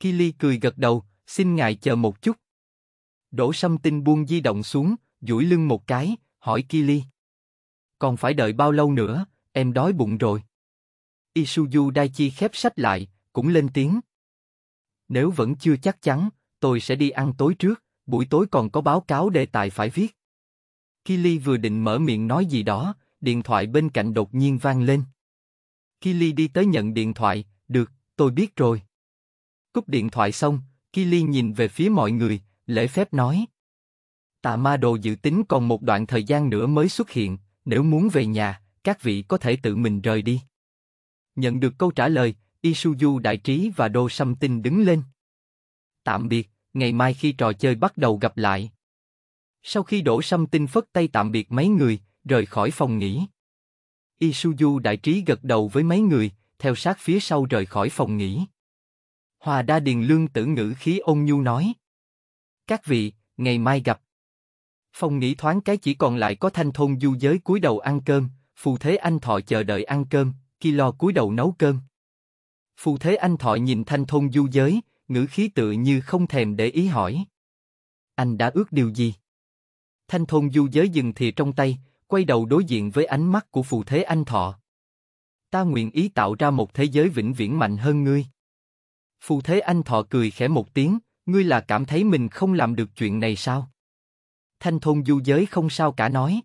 Kili cười gật đầu, xin ngài chờ một chút. Đỗ Sâm Tinh buông di động xuống, duỗi lưng một cái, hỏi Kili. Còn phải đợi bao lâu nữa, em đói bụng rồi. Isuzu Daichi khép sách lại, cũng lên tiếng. Nếu vẫn chưa chắc chắn, tôi sẽ đi ăn tối trước, buổi tối còn có báo cáo đề tài phải viết. Kili vừa định mở miệng nói gì đó, điện thoại bên cạnh đột nhiên vang lên. Kili đi tới nhận điện thoại, được, tôi biết rồi. Cúp điện thoại xong, Kili nhìn về phía mọi người, lễ phép nói. Tạ ma đồ dự tính còn một đoạn thời gian nữa mới xuất hiện, nếu muốn về nhà, các vị có thể tự mình rời đi. Nhận được câu trả lời, Isuzu Đại Trí và Đô Sâm Tinh đứng lên. Tạm biệt, ngày mai khi trò chơi bắt đầu gặp lại. Sau khi đổ Sâm Tinh phất tay tạm biệt mấy người, rời khỏi phòng nghỉ. Isuzu đại trí gật đầu với mấy người, theo sát phía sau rời khỏi phòng nghỉ. Hòa đa điền lương tử ngữ khí ôn nhu nói. Các vị, ngày mai gặp. Phòng nghỉ thoáng cái chỉ còn lại có thanh thôn du giới cúi đầu ăn cơm, phù thế anh thọ chờ đợi ăn cơm, khi lo cúi đầu nấu cơm. Phù thế anh thọ nhìn thanh thôn du giới, ngữ khí tự như không thèm để ý hỏi. Anh đã ước điều gì? Thanh thôn du giới dừng thì trong tay, quay đầu đối diện với ánh mắt của phù thế anh thọ. Ta nguyện ý tạo ra một thế giới vĩnh viễn mạnh hơn ngươi. Phù thế anh thọ cười khẽ một tiếng, ngươi là cảm thấy mình không làm được chuyện này sao? Thanh thôn du giới không sao cả nói.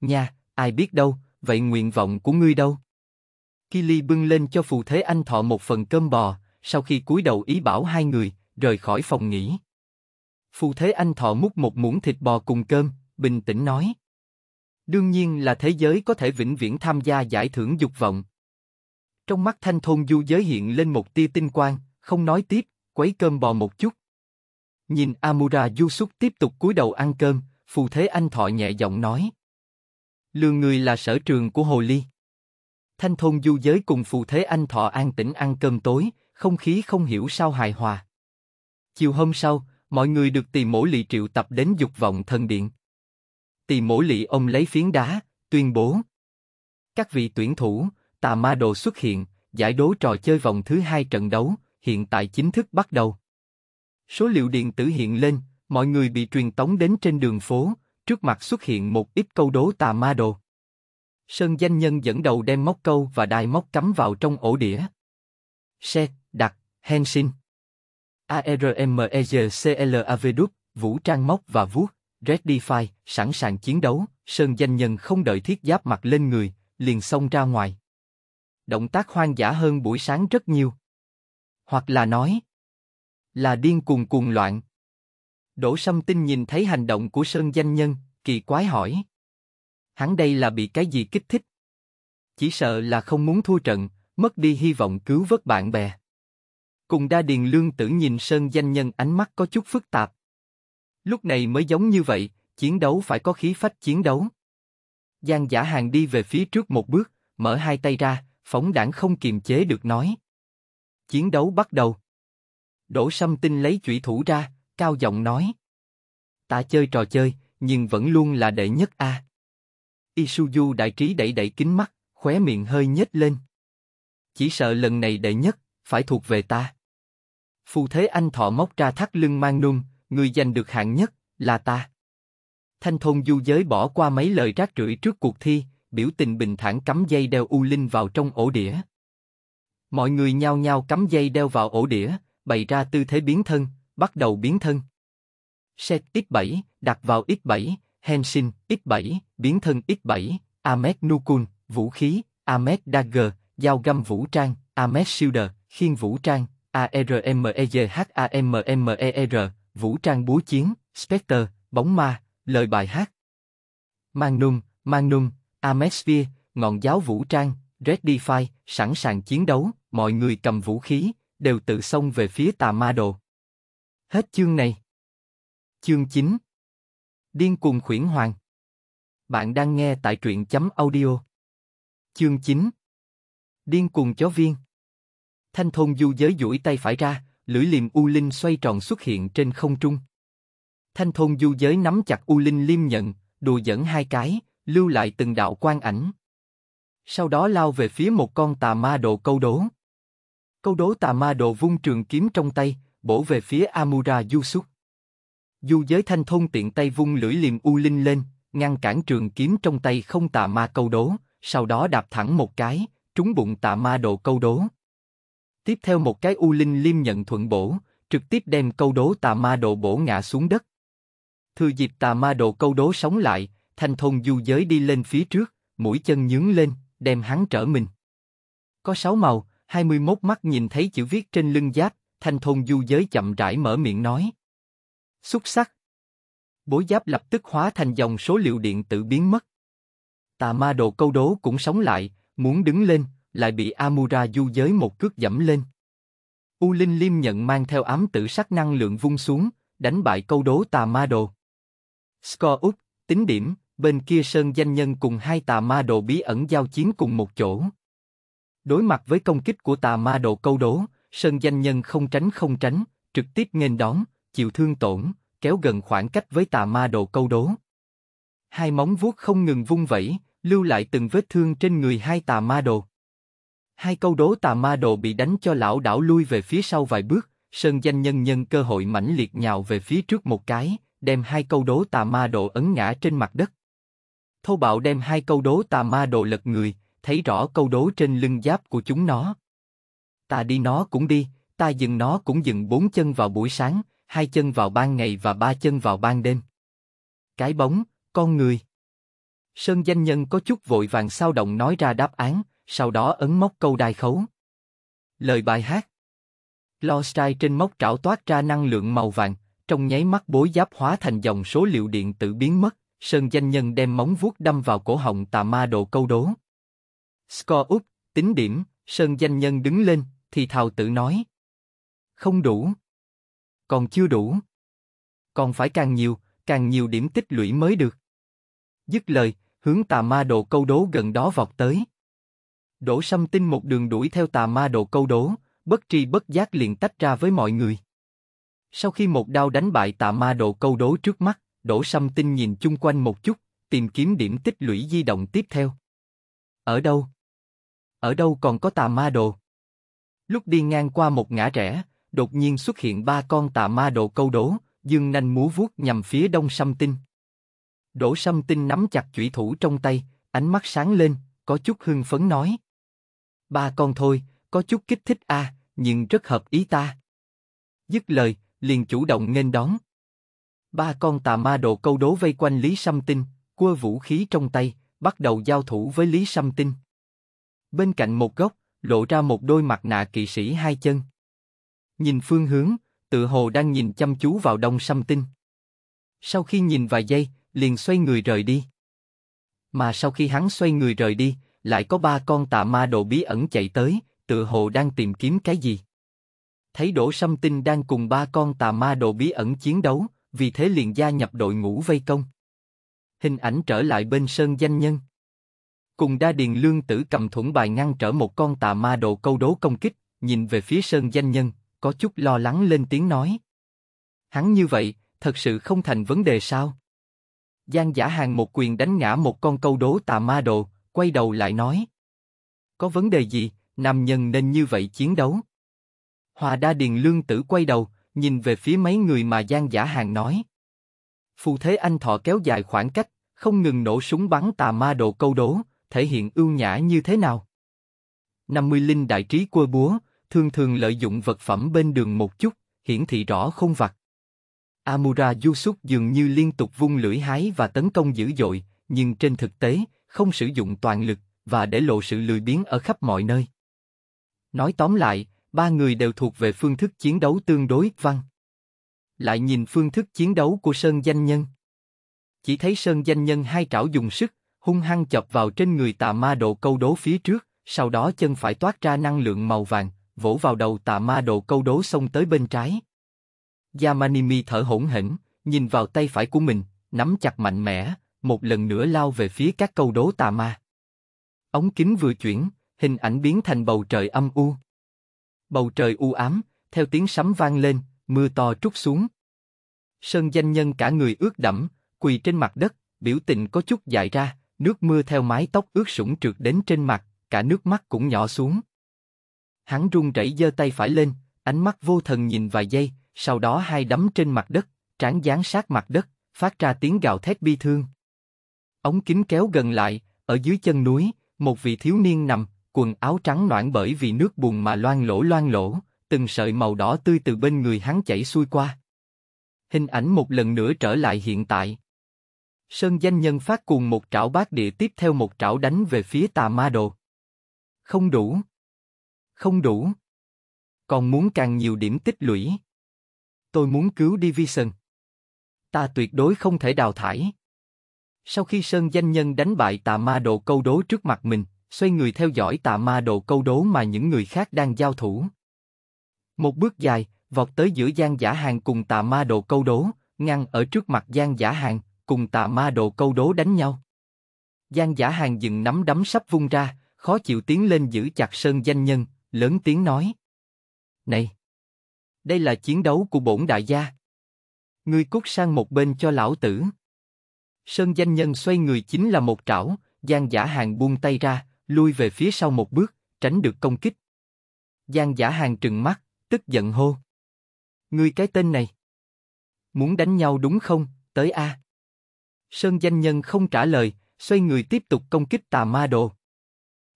Nha, ai biết đâu, vậy nguyện vọng của ngươi đâu? Kili bưng lên cho phù thế anh thọ một phần cơm bò, sau khi cúi đầu ý bảo hai người, rời khỏi phòng nghỉ. Phù thế anh thọ múc một muỗng thịt bò cùng cơm, bình tĩnh nói. Đương nhiên là thế giới có thể vĩnh viễn tham gia giải thưởng dục vọng. Trong mắt thanh thôn du giới hiện lên một tia tinh quang, không nói tiếp, quấy cơm bò một chút. Nhìn Amura du xuất tiếp tục cúi đầu ăn cơm, phù thế anh thọ nhẹ giọng nói. Lừa người là sở trường của hồ ly. Thanh thôn du giới cùng phù thế anh thọ an tĩnh ăn cơm tối, không khí không hiểu sao hài hòa. Chiều hôm sau, mọi người được tìm mỗi lì triệu tập đến dục vọng thần điện. Tỳ mỗi lì ông lấy phiến đá, tuyên bố. Các vị tuyển thủ, tà ma đồ xuất hiện, giải đố trò chơi vòng thứ hai trận đấu, hiện tại chính thức bắt đầu. Số liệu điện tử hiện lên, mọi người bị truyền tống đến trên đường phố, trước mặt xuất hiện một ít câu đố tà ma đồ. Sơn danh nhân dẫn đầu đem móc câu và đài móc cắm vào trong ổ đĩa. Xe, đặt, hen a r m e c l a v đúc, vũ trang móc và vuốt. RedDefi, sẵn sàng chiến đấu, Sơn Danh Nhân không đợi thiết giáp mặt lên người, liền xông ra ngoài. Động tác hoang dã hơn buổi sáng rất nhiều. Hoặc là nói, là điên cuồng cuồng loạn. Đỗ Sâm Tinh nhìn thấy hành động của Sơn Danh Nhân, kỳ quái hỏi. Hắn đây là bị cái gì kích thích? Chỉ sợ là không muốn thua trận, mất đi hy vọng cứu vớt bạn bè. Cùng đa điền lương tử nhìn Sơn Danh Nhân ánh mắt có chút phức tạp. Lúc này mới giống như vậy, chiến đấu phải có khí phách chiến đấu. Giang giả hàng đi về phía trước một bước, mở hai tay ra, phóng đảng không kiềm chế được nói. Chiến đấu bắt đầu. Đỗ Sâm Tinh lấy chủy thủ ra, cao giọng nói. Ta chơi trò chơi, nhưng vẫn luôn là đệ nhất A. Isuzu đại trí đẩy đẩy kính mắt, khóe miệng hơi nhếch lên. Chỉ sợ lần này đệ nhất, phải thuộc về ta. Phu thế anh thọ móc ra thắt lưng mang nung, người giành được hạng nhất là ta. Thanh thôn du giới bỏ qua mấy lời rác rưởi trước cuộc thi, biểu tình bình thản cắm dây đeo U Linh vào trong ổ đĩa. Mọi người nhao nhao cắm dây đeo vào ổ đĩa, bày ra tư thế biến thân, bắt đầu biến thân. Set X7, đặt vào X7, Henshin, X7, biến thân X7, Amet Nukun, vũ khí, Amet Dagger, dao găm vũ trang, Amet Shielder, khiên vũ trang, ARMEGHAMMER, vũ trang búa chiến, Spectre, bóng ma, lời bài hát. Magnum, Magnum, Amesphere, ngọn giáo vũ trang, Redify, sẵn sàng chiến đấu, mọi người cầm vũ khí, đều tự xông về phía tà ma đồ. Hết chương này. Chương 9 Điên cuồng khuyển hoàng Bạn đang nghe tại truyện chấm audio. Chương 9 Điên cuồng chó viên Thanh thôn du giới duỗi tay phải ra, lưỡi liềm U Linh xoay tròn xuất hiện trên không trung. Thanh thôn du giới nắm chặt U Linh liêm nhận, đùa dẫn hai cái, lưu lại từng đạo quan ảnh. Sau đó lao về phía một con tà ma đồ câu đố. Câu đố tà ma đồ vung trường kiếm trong tay, bổ về phía Amura Yusuf. Du giới thanh thôn tiện tay vung lưỡi liềm U Linh lên, ngăn cản trường kiếm trong tay không tà ma câu đố, sau đó đạp thẳng một cái, trúng bụng tà ma đồ câu đố. Tiếp theo một cái U Linh Liêm nhận thuận bổ, trực tiếp đem câu đố tà ma độ bổ ngã xuống đất. Thừa dịp tà ma độ câu đố sống lại, thanh thôn du giới đi lên phía trước, mũi chân nhướng lên, đem hắn trở mình. Có sáu màu, 21 mắt nhìn thấy chữ viết trên lưng giáp, thanh thôn du giới chậm rãi mở miệng nói. Xuất sắc! Bối giáp lập tức hóa thành dòng số liệu điện tử biến mất. Tà ma đồ câu đố cũng sống lại, muốn đứng lên, lại bị Amura du giới một cước dẫm lên. U Linh Liêm nhận mang theo ám tử sắc năng lượng vung xuống, đánh bại câu đố tà ma đồ. Score út, tính điểm, bên kia Sơn Danh Nhân cùng hai tà ma đồ bí ẩn giao chiến cùng một chỗ. Đối mặt với công kích của tà ma đồ câu đố, Sơn Danh Nhân không tránh không tránh, trực tiếp nghênh đón, chịu thương tổn, kéo gần khoảng cách với tà ma đồ câu đố. Hai móng vuốt không ngừng vung vẩy, lưu lại từng vết thương trên người hai tà ma đồ. Hai câu đố tà ma đồ bị đánh cho lão đảo lui về phía sau vài bước, Sơn Danh Nhân nhân cơ hội mãnh liệt nhào về phía trước một cái, đem hai câu đố tà ma đồ ấn ngã trên mặt đất. Thô bạo đem hai câu đố tà ma đồ lật người, thấy rõ câu đố trên lưng giáp của chúng nó. Ta đi nó cũng đi, ta dừng nó cũng dừng bốn chân vào buổi sáng, hai chân vào ban ngày và ba chân vào ban đêm. Cái bóng, con người. Sơn Danh Nhân có chút vội vàng sao động nói ra đáp án, sau đó ấn móc câu đài khấu. Lời bài hát Lostrai trên móc trảo toát ra năng lượng màu vàng, trong nháy mắt bối giáp hóa thành dòng số liệu điện tử biến mất, Sơn Danh Nhân đem móng vuốt đâm vào cổ họng tà ma đồ câu đố. Score up tính điểm, Sơn Danh Nhân đứng lên, thì thào tự nói. Không đủ. Còn chưa đủ. Còn phải càng nhiều, càng nhiều điểm tích lũy mới được. Dứt lời, hướng tà ma đồ câu đố gần đó vọt tới. Đỗ Sâm Tinh một đường đuổi theo tà ma đồ câu đố, bất tri bất giác liền tách ra với mọi người. Sau khi một đao đánh bại tà ma đồ câu đố trước mắt, Đỗ Sâm Tinh nhìn chung quanh một chút, tìm kiếm điểm tích lũy di động tiếp theo. Ở đâu? Ở đâu còn có tà ma đồ? Lúc đi ngang qua một ngã rẽ, đột nhiên xuất hiện ba con tà ma đồ câu đố, dương nanh múa vuốt nhằm phía đông Sâm Tinh. Đỗ Sâm Tinh nắm chặt chủy thủ trong tay, ánh mắt sáng lên, có chút hưng phấn nói. Ba con thôi, có chút kích thích a, nhưng rất hợp ý ta. Dứt lời, liền chủ động nghênh đón. Ba con tà ma đồ câu đố vây quanh Lý Sâm Tinh, cua vũ khí trong tay, bắt đầu giao thủ với Lý Sâm Tinh. Bên cạnh một góc, lộ ra một đôi mặt nạ kỵ sĩ hai chân. Nhìn phương hướng, tự hồ đang nhìn chăm chú vào đông Sâm Tinh. Sau khi nhìn vài giây, liền xoay người rời đi. Mà sau khi hắn xoay người rời đi, lại có ba con tà ma đồ bí ẩn chạy tới, tự hồ đang tìm kiếm cái gì. Thấy Đỗ Sâm Tinh đang cùng ba con tà ma đồ bí ẩn chiến đấu, vì thế liền gia nhập đội ngũ vây công. Hình ảnh trở lại bên sơn danh nhân. Cùng đa điền lương tử cầm thủng bài ngăn trở một con tà ma đồ câu đố công kích, nhìn về phía sơn danh nhân, có chút lo lắng lên tiếng nói. Hắn như vậy, thật sự không thành vấn đề sao? Giang giả hàng một quyền đánh ngã một con câu đố tà ma đồ, quay đầu lại nói. Có vấn đề gì, nam nhân nên như vậy chiến đấu. Hòa đa điền lương tử quay đầu, nhìn về phía mấy người mà gian Giả Hàng nói. Phù thế anh thọ kéo dài khoảng cách, không ngừng nổ súng bắn tà ma đồ câu đố, thể hiện ưu nhã như thế nào. 50 linh đại trí quơ búa, thường thường lợi dụng vật phẩm bên đường một chút, hiển thị rõ không vặt. Amura Yusuf dường như liên tục vung lưỡi hái và tấn công dữ dội, nhưng trên thực tế, không sử dụng toàn lực và để lộ sự lười biếng ở khắp mọi nơi. Nói tóm lại, ba người đều thuộc về phương thức chiến đấu tương đối văn. Lại nhìn phương thức chiến đấu của Sơn Danh Nhân. Chỉ thấy Sơn Danh Nhân hai trảo dùng sức, hung hăng chọc vào trên người Tạ ma độ câu đố phía trước, sau đó chân phải toát ra năng lượng màu vàng, vỗ vào đầu Tạ ma độ câu đố xông tới bên trái. Yamanimi thở hổn hển, nhìn vào tay phải của mình, nắm chặt mạnh mẽ, một lần nữa lao về phía các câu đố tà ma. Ống kính vừa chuyển, hình ảnh biến thành bầu trời âm u. Bầu trời u ám, theo tiếng sấm vang lên, mưa to trút xuống. Sơn danh nhân cả người ướt đẫm, quỳ trên mặt đất, biểu tình có chút dại ra, nước mưa theo mái tóc ướt sũng trượt đến trên mặt, cả nước mắt cũng nhỏ xuống. Hắn run rẩy giơ tay phải lên, ánh mắt vô thần nhìn vài giây, sau đó hai đấm trên mặt đất, trán dán sát mặt đất, phát ra tiếng gào thét bi thương. Ống kính kéo gần lại, ở dưới chân núi, một vị thiếu niên nằm, quần áo trắng loãng bởi vì nước bùn mà loang lỗ loang lỗ, từng sợi màu đỏ tươi từ bên người hắn chảy xuôi qua. Hình ảnh một lần nữa trở lại hiện tại. Sơn danh nhân phát cùng một trảo bát địa tiếp theo một trảo đánh về phía tà ma đồ. Không đủ. Không đủ. Còn muốn càng nhiều điểm tích lũy. Tôi muốn cứu Division. Ta tuyệt đối không thể đào thải. Sau khi Sơn Danh Nhân đánh bại tà ma đồ câu đố trước mặt mình, xoay người theo dõi tà ma đồ câu đố mà những người khác đang giao thủ. Một bước dài, vọt tới giữa gian Giả Hàng cùng tà ma đồ câu đố, ngăn ở trước mặt gian Giả Hàng, cùng tà ma đồ câu đố đánh nhau. gian Giả Hàng dừng nắm đấm sắp vung ra, khó chịu tiến lên giữ chặt Sơn Danh Nhân, lớn tiếng nói. Này! Đây là chiến đấu của bổn đại gia. Ngươi cút sang một bên cho lão tử. Sơn danh nhân xoay người chính là một trảo, Giang Giả Hàng buông tay ra, lui về phía sau một bước, tránh được công kích. Giang Giả Hàng trừng mắt, tức giận hô: "Ngươi cái tên này, muốn đánh nhau đúng không? Tới a." Sơn danh nhân không trả lời, xoay người tiếp tục công kích Tà Ma Đồ.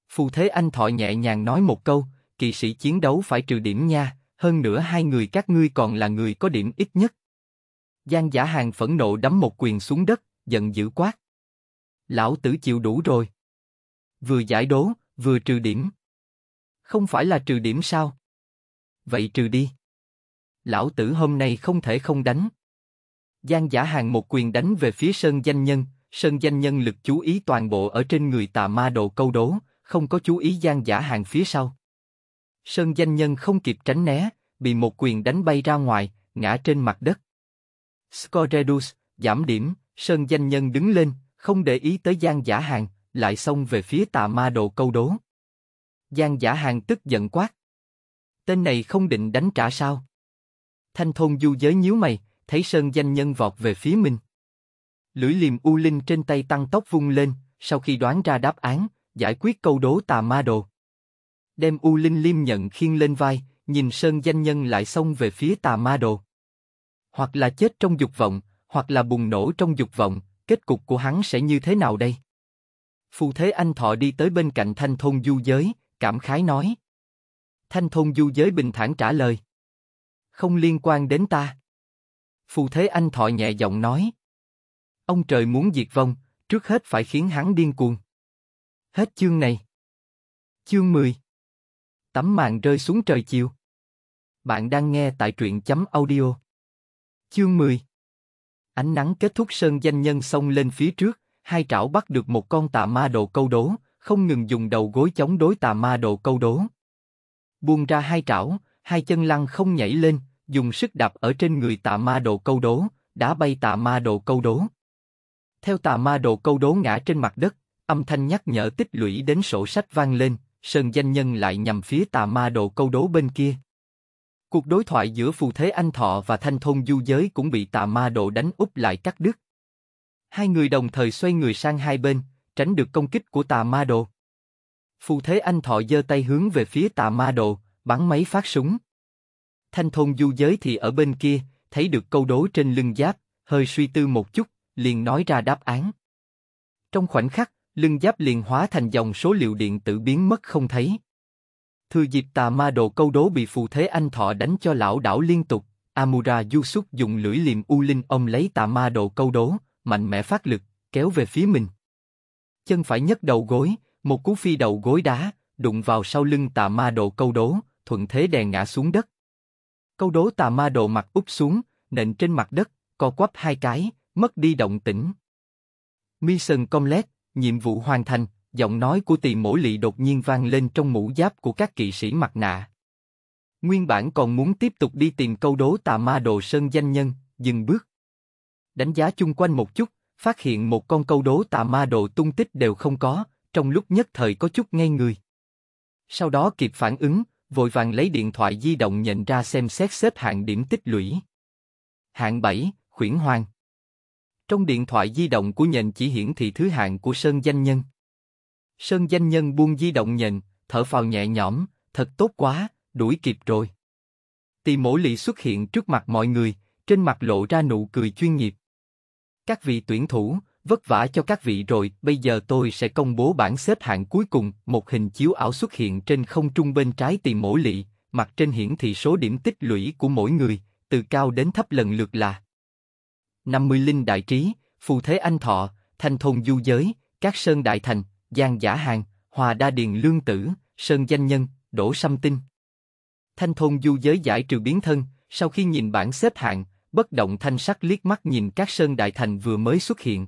Phù Thế Anh Thọ nhẹ nhàng nói một câu, kỳ sĩ chiến đấu phải trừ điểm nha, hơn nữa hai người các ngươi còn là người có điểm ít nhất. Giang Giả Hàng phẫn nộ đấm một quyền xuống đất, giận dữ quát. Lão tử chịu đủ rồi. Vừa giải đố, vừa trừ điểm. Không phải là trừ điểm sao? Vậy trừ đi. Lão tử hôm nay không thể không đánh. Giang giả hàng một quyền đánh về phía Sơn Danh Nhân, Sơn Danh Nhân lực chú ý toàn bộ ở trên người tà ma đồ câu đố, không có chú ý Giang giả hàng phía sau. Sơn Danh Nhân không kịp tránh né, bị một quyền đánh bay ra ngoài, ngã trên mặt đất. Score reduce, giảm điểm, Sơn danh nhân đứng lên, không để ý tới Giang Giả Hàng, lại xông về phía tà ma đồ câu đố. Giang Giả Hàng tức giận quát. Tên này không định đánh trả sao? Thanh thôn du giới nhíu mày, thấy Sơn danh nhân vọt về phía mình. Lưỡi liềm u linh trên tay tăng tốc vung lên, sau khi đoán ra đáp án, giải quyết câu đố tà ma đồ. Đem u linh liêm nhận khiên lên vai, nhìn Sơn danh nhân lại xông về phía tà ma đồ. Hoặc là chết trong dục vọng, hoặc là bùng nổ trong dục vọng, kết cục của hắn sẽ như thế nào đây? Phù Thế Anh Thọ đi tới bên cạnh Thanh Thôn Du Giới, cảm khái nói. Thanh Thôn Du Giới bình thản trả lời. Không liên quan đến ta. Phù Thế Anh Thọ nhẹ giọng nói. Ông trời muốn diệt vong, trước hết phải khiến hắn điên cuồng. Hết chương này. Chương 10 Tấm màn rơi xuống trời chiều. Bạn đang nghe tại truyện chấm audio. Chương 10 Ánh nắng kết thúc sơn danh nhân xông lên phía trước, hai trảo bắt được một con tà ma đồ câu đố, không ngừng dùng đầu gối chống đối tà ma đồ câu đố. Buông ra hai trảo, hai chân lăn không nhảy lên, dùng sức đạp ở trên người tà ma đồ câu đố, đã bay tà ma đồ câu đố. Theo tà ma đồ câu đố ngã trên mặt đất, âm thanh nhắc nhở tích lũy đến sổ sách vang lên, sơn danh nhân lại nhằm phía tà ma đồ câu đố bên kia. Cuộc đối thoại giữa phù thế Anh Thọ và Thanh Thôn Du Giới cũng bị tà ma độ đánh úp lại cắt đứt. Hai người đồng thời xoay người sang hai bên, tránh được công kích của tà ma độ. Phù thế Anh Thọ giơ tay hướng về phía tà ma độ, bắn mấy phát súng. Thanh Thôn Du Giới thì ở bên kia, thấy được câu đố trên lưng giáp, hơi suy tư một chút, liền nói ra đáp án. Trong khoảnh khắc, lưng giáp liền hóa thành dòng số liệu điện tử biến mất không thấy. Thừa dịp tà ma đồ câu đố bị phù thế anh thọ đánh cho lão đảo liên tục, Amura Yusuf dùng lưỡi liềm u linh ông lấy tà ma đồ câu đố, mạnh mẽ phát lực, kéo về phía mình. Chân phải nhấc đầu gối, một cú phi đầu gối đá, đụng vào sau lưng tà ma đồ câu đố, thuận thế đè ngã xuống đất. Câu đố tà ma đồ mặt úp xuống, nện trên mặt đất, co quắp hai cái, mất đi động tĩnh. Mission Comlet, nhiệm vụ hoàn thành giọng nói của tiền mỗi lỵ đột nhiên vang lên trong mũ giáp của các kỵ sĩ mặt nạ. Nguyên bản còn muốn tiếp tục đi tìm câu đố tà ma đồ sơn danh nhân, dừng bước. Đánh giá chung quanh một chút, phát hiện một con câu đố tà ma đồ tung tích đều không có, trong lúc nhất thời có chút ngây người. Sau đó kịp phản ứng, vội vàng lấy điện thoại di động nhận ra xem xét xếp hạng điểm tích lũy. Hạng 7, khuyển hoàng. Trong điện thoại di động của nhện chỉ hiển thị thứ hạng của sơn danh nhân. Sơn danh nhân buông di động nhện, thở phào nhẹ nhõm, thật tốt quá, đuổi kịp rồi. Tỳ mổ lị xuất hiện trước mặt mọi người, trên mặt lộ ra nụ cười chuyên nghiệp. Các vị tuyển thủ, vất vả cho các vị rồi, bây giờ tôi sẽ công bố bảng xếp hạng cuối cùng, một hình chiếu ảo xuất hiện trên không trung bên trái tỳ mổ lị mặt trên hiển thị số điểm tích lũy của mỗi người, từ cao đến thấp lần lượt là 50 linh đại trí, phù thế anh thọ, thanh thôn du giới, các sơn đại thành, Giang Giả Hàng, Hòa Đa Điền Lương Tử, Sơn Danh Nhân, đổ Sâm Tinh. Thanh thôn du giới giải trừ biến thân, sau khi nhìn bảng xếp hạng, bất động thanh sắc liếc mắt nhìn các sơn đại thành vừa mới xuất hiện.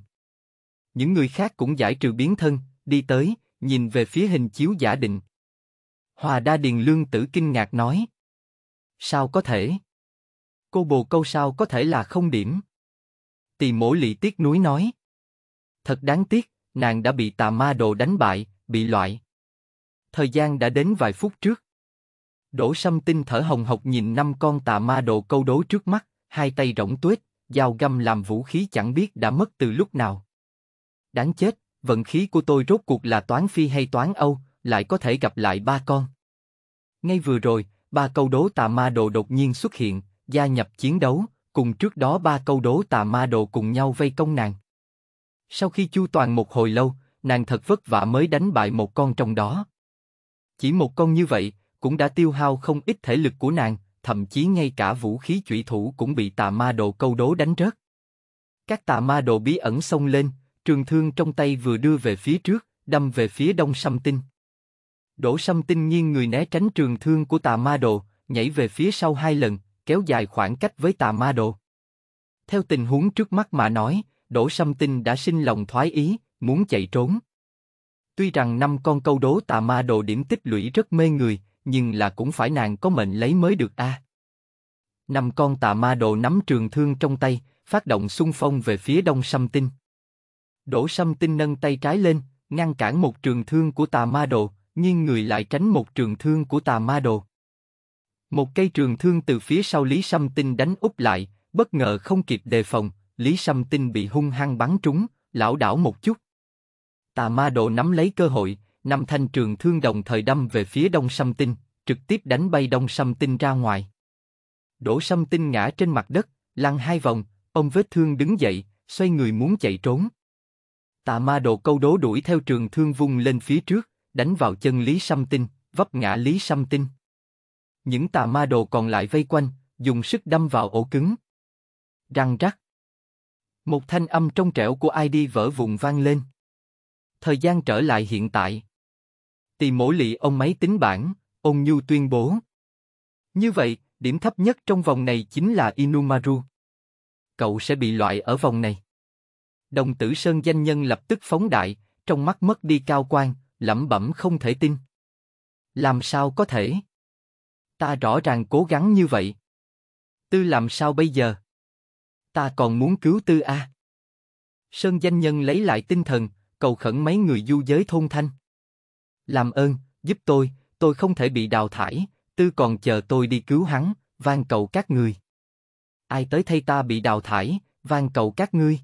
Những người khác cũng giải trừ biến thân, đi tới, nhìn về phía hình chiếu giả định. Hòa Đa Điền Lương Tử kinh ngạc nói. Sao có thể? Cô bồ câu sao có thể là không điểm? Tỳ mổ lỵ tiếc núi nói. Thật đáng tiếc, nàng đã bị tà ma đồ đánh bại, bị loại. Thời gian đã đến vài phút trước. Đỗ Sâm Tinh thở hồng hộc nhìn năm con tà ma đồ câu đối trước mắt, hai tay rỗng tuếch, dao găm làm vũ khí chẳng biết đã mất từ lúc nào. Đáng chết, vận khí của tôi rốt cuộc là toán phi hay toán Âu, lại có thể gặp lại ba con. Ngay vừa rồi, ba câu đố tà ma đồ đột nhiên xuất hiện, gia nhập chiến đấu, cùng trước đó ba câu đố tà ma đồ cùng nhau vây công nàng. Sau khi chu toàn một hồi lâu, nàng thật vất vả mới đánh bại một con trong đó. Chỉ một con như vậy, cũng đã tiêu hao không ít thể lực của nàng, thậm chí ngay cả vũ khí trụy thủ cũng bị tà ma đồ câu đố đánh rớt. Các tà ma đồ bí ẩn xông lên, trường thương trong tay vừa đưa về phía trước, đâm về phía đông sâm tinh. Đỗ sâm tinh nhiên người né tránh trường thương của tà ma đồ, nhảy về phía sau hai lần, kéo dài khoảng cách với tà ma đồ. Theo tình huống trước mắt mà nói, Đỗ Sâm Tinh đã sinh lòng thoái ý, muốn chạy trốn. Tuy rằng năm con câu đố tà ma đồ điểm tích lũy rất mê người, nhưng là cũng phải nàng có mệnh lấy mới được a. Năm con tà ma đồ nắm trường thương trong tay, phát động xung phong về phía đông Sâm Tinh. Đỗ Sâm Tinh nâng tay trái lên, ngăn cản một trường thương của tà ma đồ, nhưng người lại tránh một trường thương của tà ma đồ. Một cây trường thương từ phía sau Lý Sâm Tinh đánh úp lại, bất ngờ không kịp đề phòng, Lý Sâm Tinh bị hung hăng bắn trúng, lão đảo một chút. Tà ma độ nắm lấy cơ hội, năm thanh trường thương đồng thời đâm về phía Đông Sâm Tinh, trực tiếp đánh bay Đông Sâm Tinh ra ngoài. Đỗ Sâm Tinh ngã trên mặt đất, lăn hai vòng, ông vết thương đứng dậy, xoay người muốn chạy trốn. Tà ma độ câu đố đuổi theo trường thương vung lên phía trước, đánh vào chân Lý Sâm Tinh, vấp ngã Lý Sâm Tinh. Những tà ma đồ còn lại vây quanh, dùng sức đâm vào ổ cứng. Răng rắc, một thanh âm trong trẻo của ID vỡ vùng vang lên. Thời gian trở lại hiện tại. Tỳ mổ lị ông máy tính bảng, ông Nhu tuyên bố. Như vậy, điểm thấp nhất trong vòng này chính là Inumaru. Cậu sẽ bị loại ở vòng này. Đồng tử Sơn danh nhân lập tức phóng đại, trong mắt mất đi cao quan, lẩm bẩm không thể tin. Làm sao có thể? Ta rõ ràng cố gắng như vậy. Tư làm sao bây giờ? ta còn muốn cứu Tư A. Sơn Danh Nhân lấy lại tinh thần, cầu khẩn mấy người du giới thôn thanh. Làm ơn, giúp tôi, tôi không thể bị đào thải, Tư còn chờ tôi đi cứu hắn, van cầu các người. Ai tới thay ta bị đào thải, van cầu các ngươi.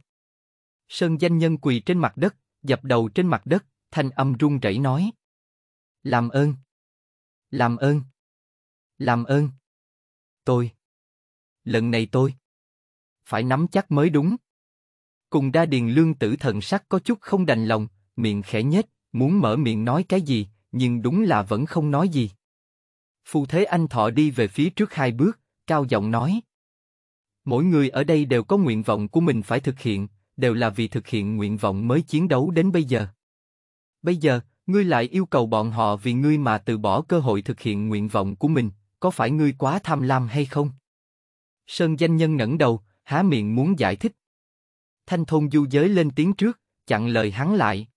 Sơn Danh Nhân quỳ trên mặt đất, dập đầu trên mặt đất, thanh âm run rẩy nói. Làm ơn. Làm ơn. Làm ơn. Tôi. Lần này tôi phải nắm chắc mới đúng. Cùng đa điền lương tử thần sắc có chút không đành lòng, miệng khẽ nhếch, muốn mở miệng nói cái gì, nhưng đúng là vẫn không nói gì. Phù thế anh thọ đi về phía trước hai bước, cao giọng nói. Mỗi người ở đây đều có nguyện vọng của mình phải thực hiện, đều là vì thực hiện nguyện vọng mới chiến đấu đến bây giờ. Bây giờ, ngươi lại yêu cầu bọn họ vì ngươi mà từ bỏ cơ hội thực hiện nguyện vọng của mình, có phải ngươi quá tham lam hay không? Sơn danh nhân ngẩng đầu, há miệng muốn giải thích. Thanh thôn du giới lên tiếng trước, chặn lời hắn lại.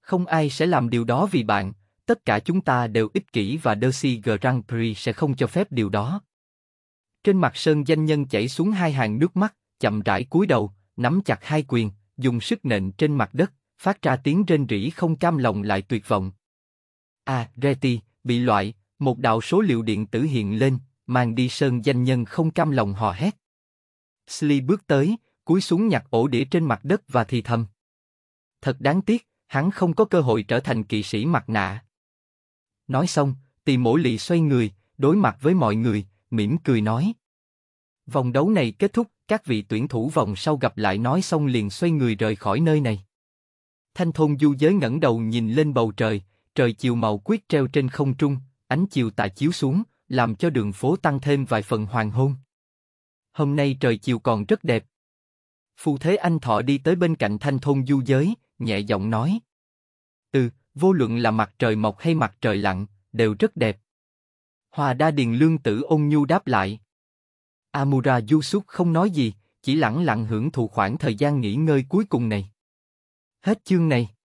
Không ai sẽ làm điều đó vì bạn, tất cả chúng ta đều ích kỷ và Dercy Grand Prix sẽ không cho phép điều đó. Trên mặt sơn danh nhân chảy xuống hai hàng nước mắt, chậm rãi cúi đầu, nắm chặt hai quyền, dùng sức nện trên mặt đất, phát ra tiếng rên rỉ không cam lòng lại tuyệt vọng. A, à, Reti, bị loại, một đạo số liệu điện tử hiện lên, mang đi sơn danh nhân không cam lòng hò hét. Sly bước tới, cúi xuống nhặt ổ đĩa trên mặt đất và thì thầm. Thật đáng tiếc, hắn không có cơ hội trở thành kỵ sĩ mặt nạ. Nói xong, tỳ mỗi lì xoay người, đối mặt với mọi người, mỉm cười nói. Vòng đấu này kết thúc, các vị tuyển thủ vòng sau gặp lại nói xong liền xoay người rời khỏi nơi này. Thanh thôn du giới ngẩng đầu nhìn lên bầu trời, trời chiều màu quyết treo trên không trung, ánh chiều tà chiếu xuống, làm cho đường phố tăng thêm vài phần hoàng hôn hôm nay trời chiều còn rất đẹp. Phu Thế Anh Thọ đi tới bên cạnh thanh thôn du giới, nhẹ giọng nói. Từ vô luận là mặt trời mọc hay mặt trời lặn, đều rất đẹp. Hòa đa điền lương tử ôn nhu đáp lại. Amura xuất không nói gì, chỉ lặng lặng hưởng thụ khoảng thời gian nghỉ ngơi cuối cùng này. Hết chương này.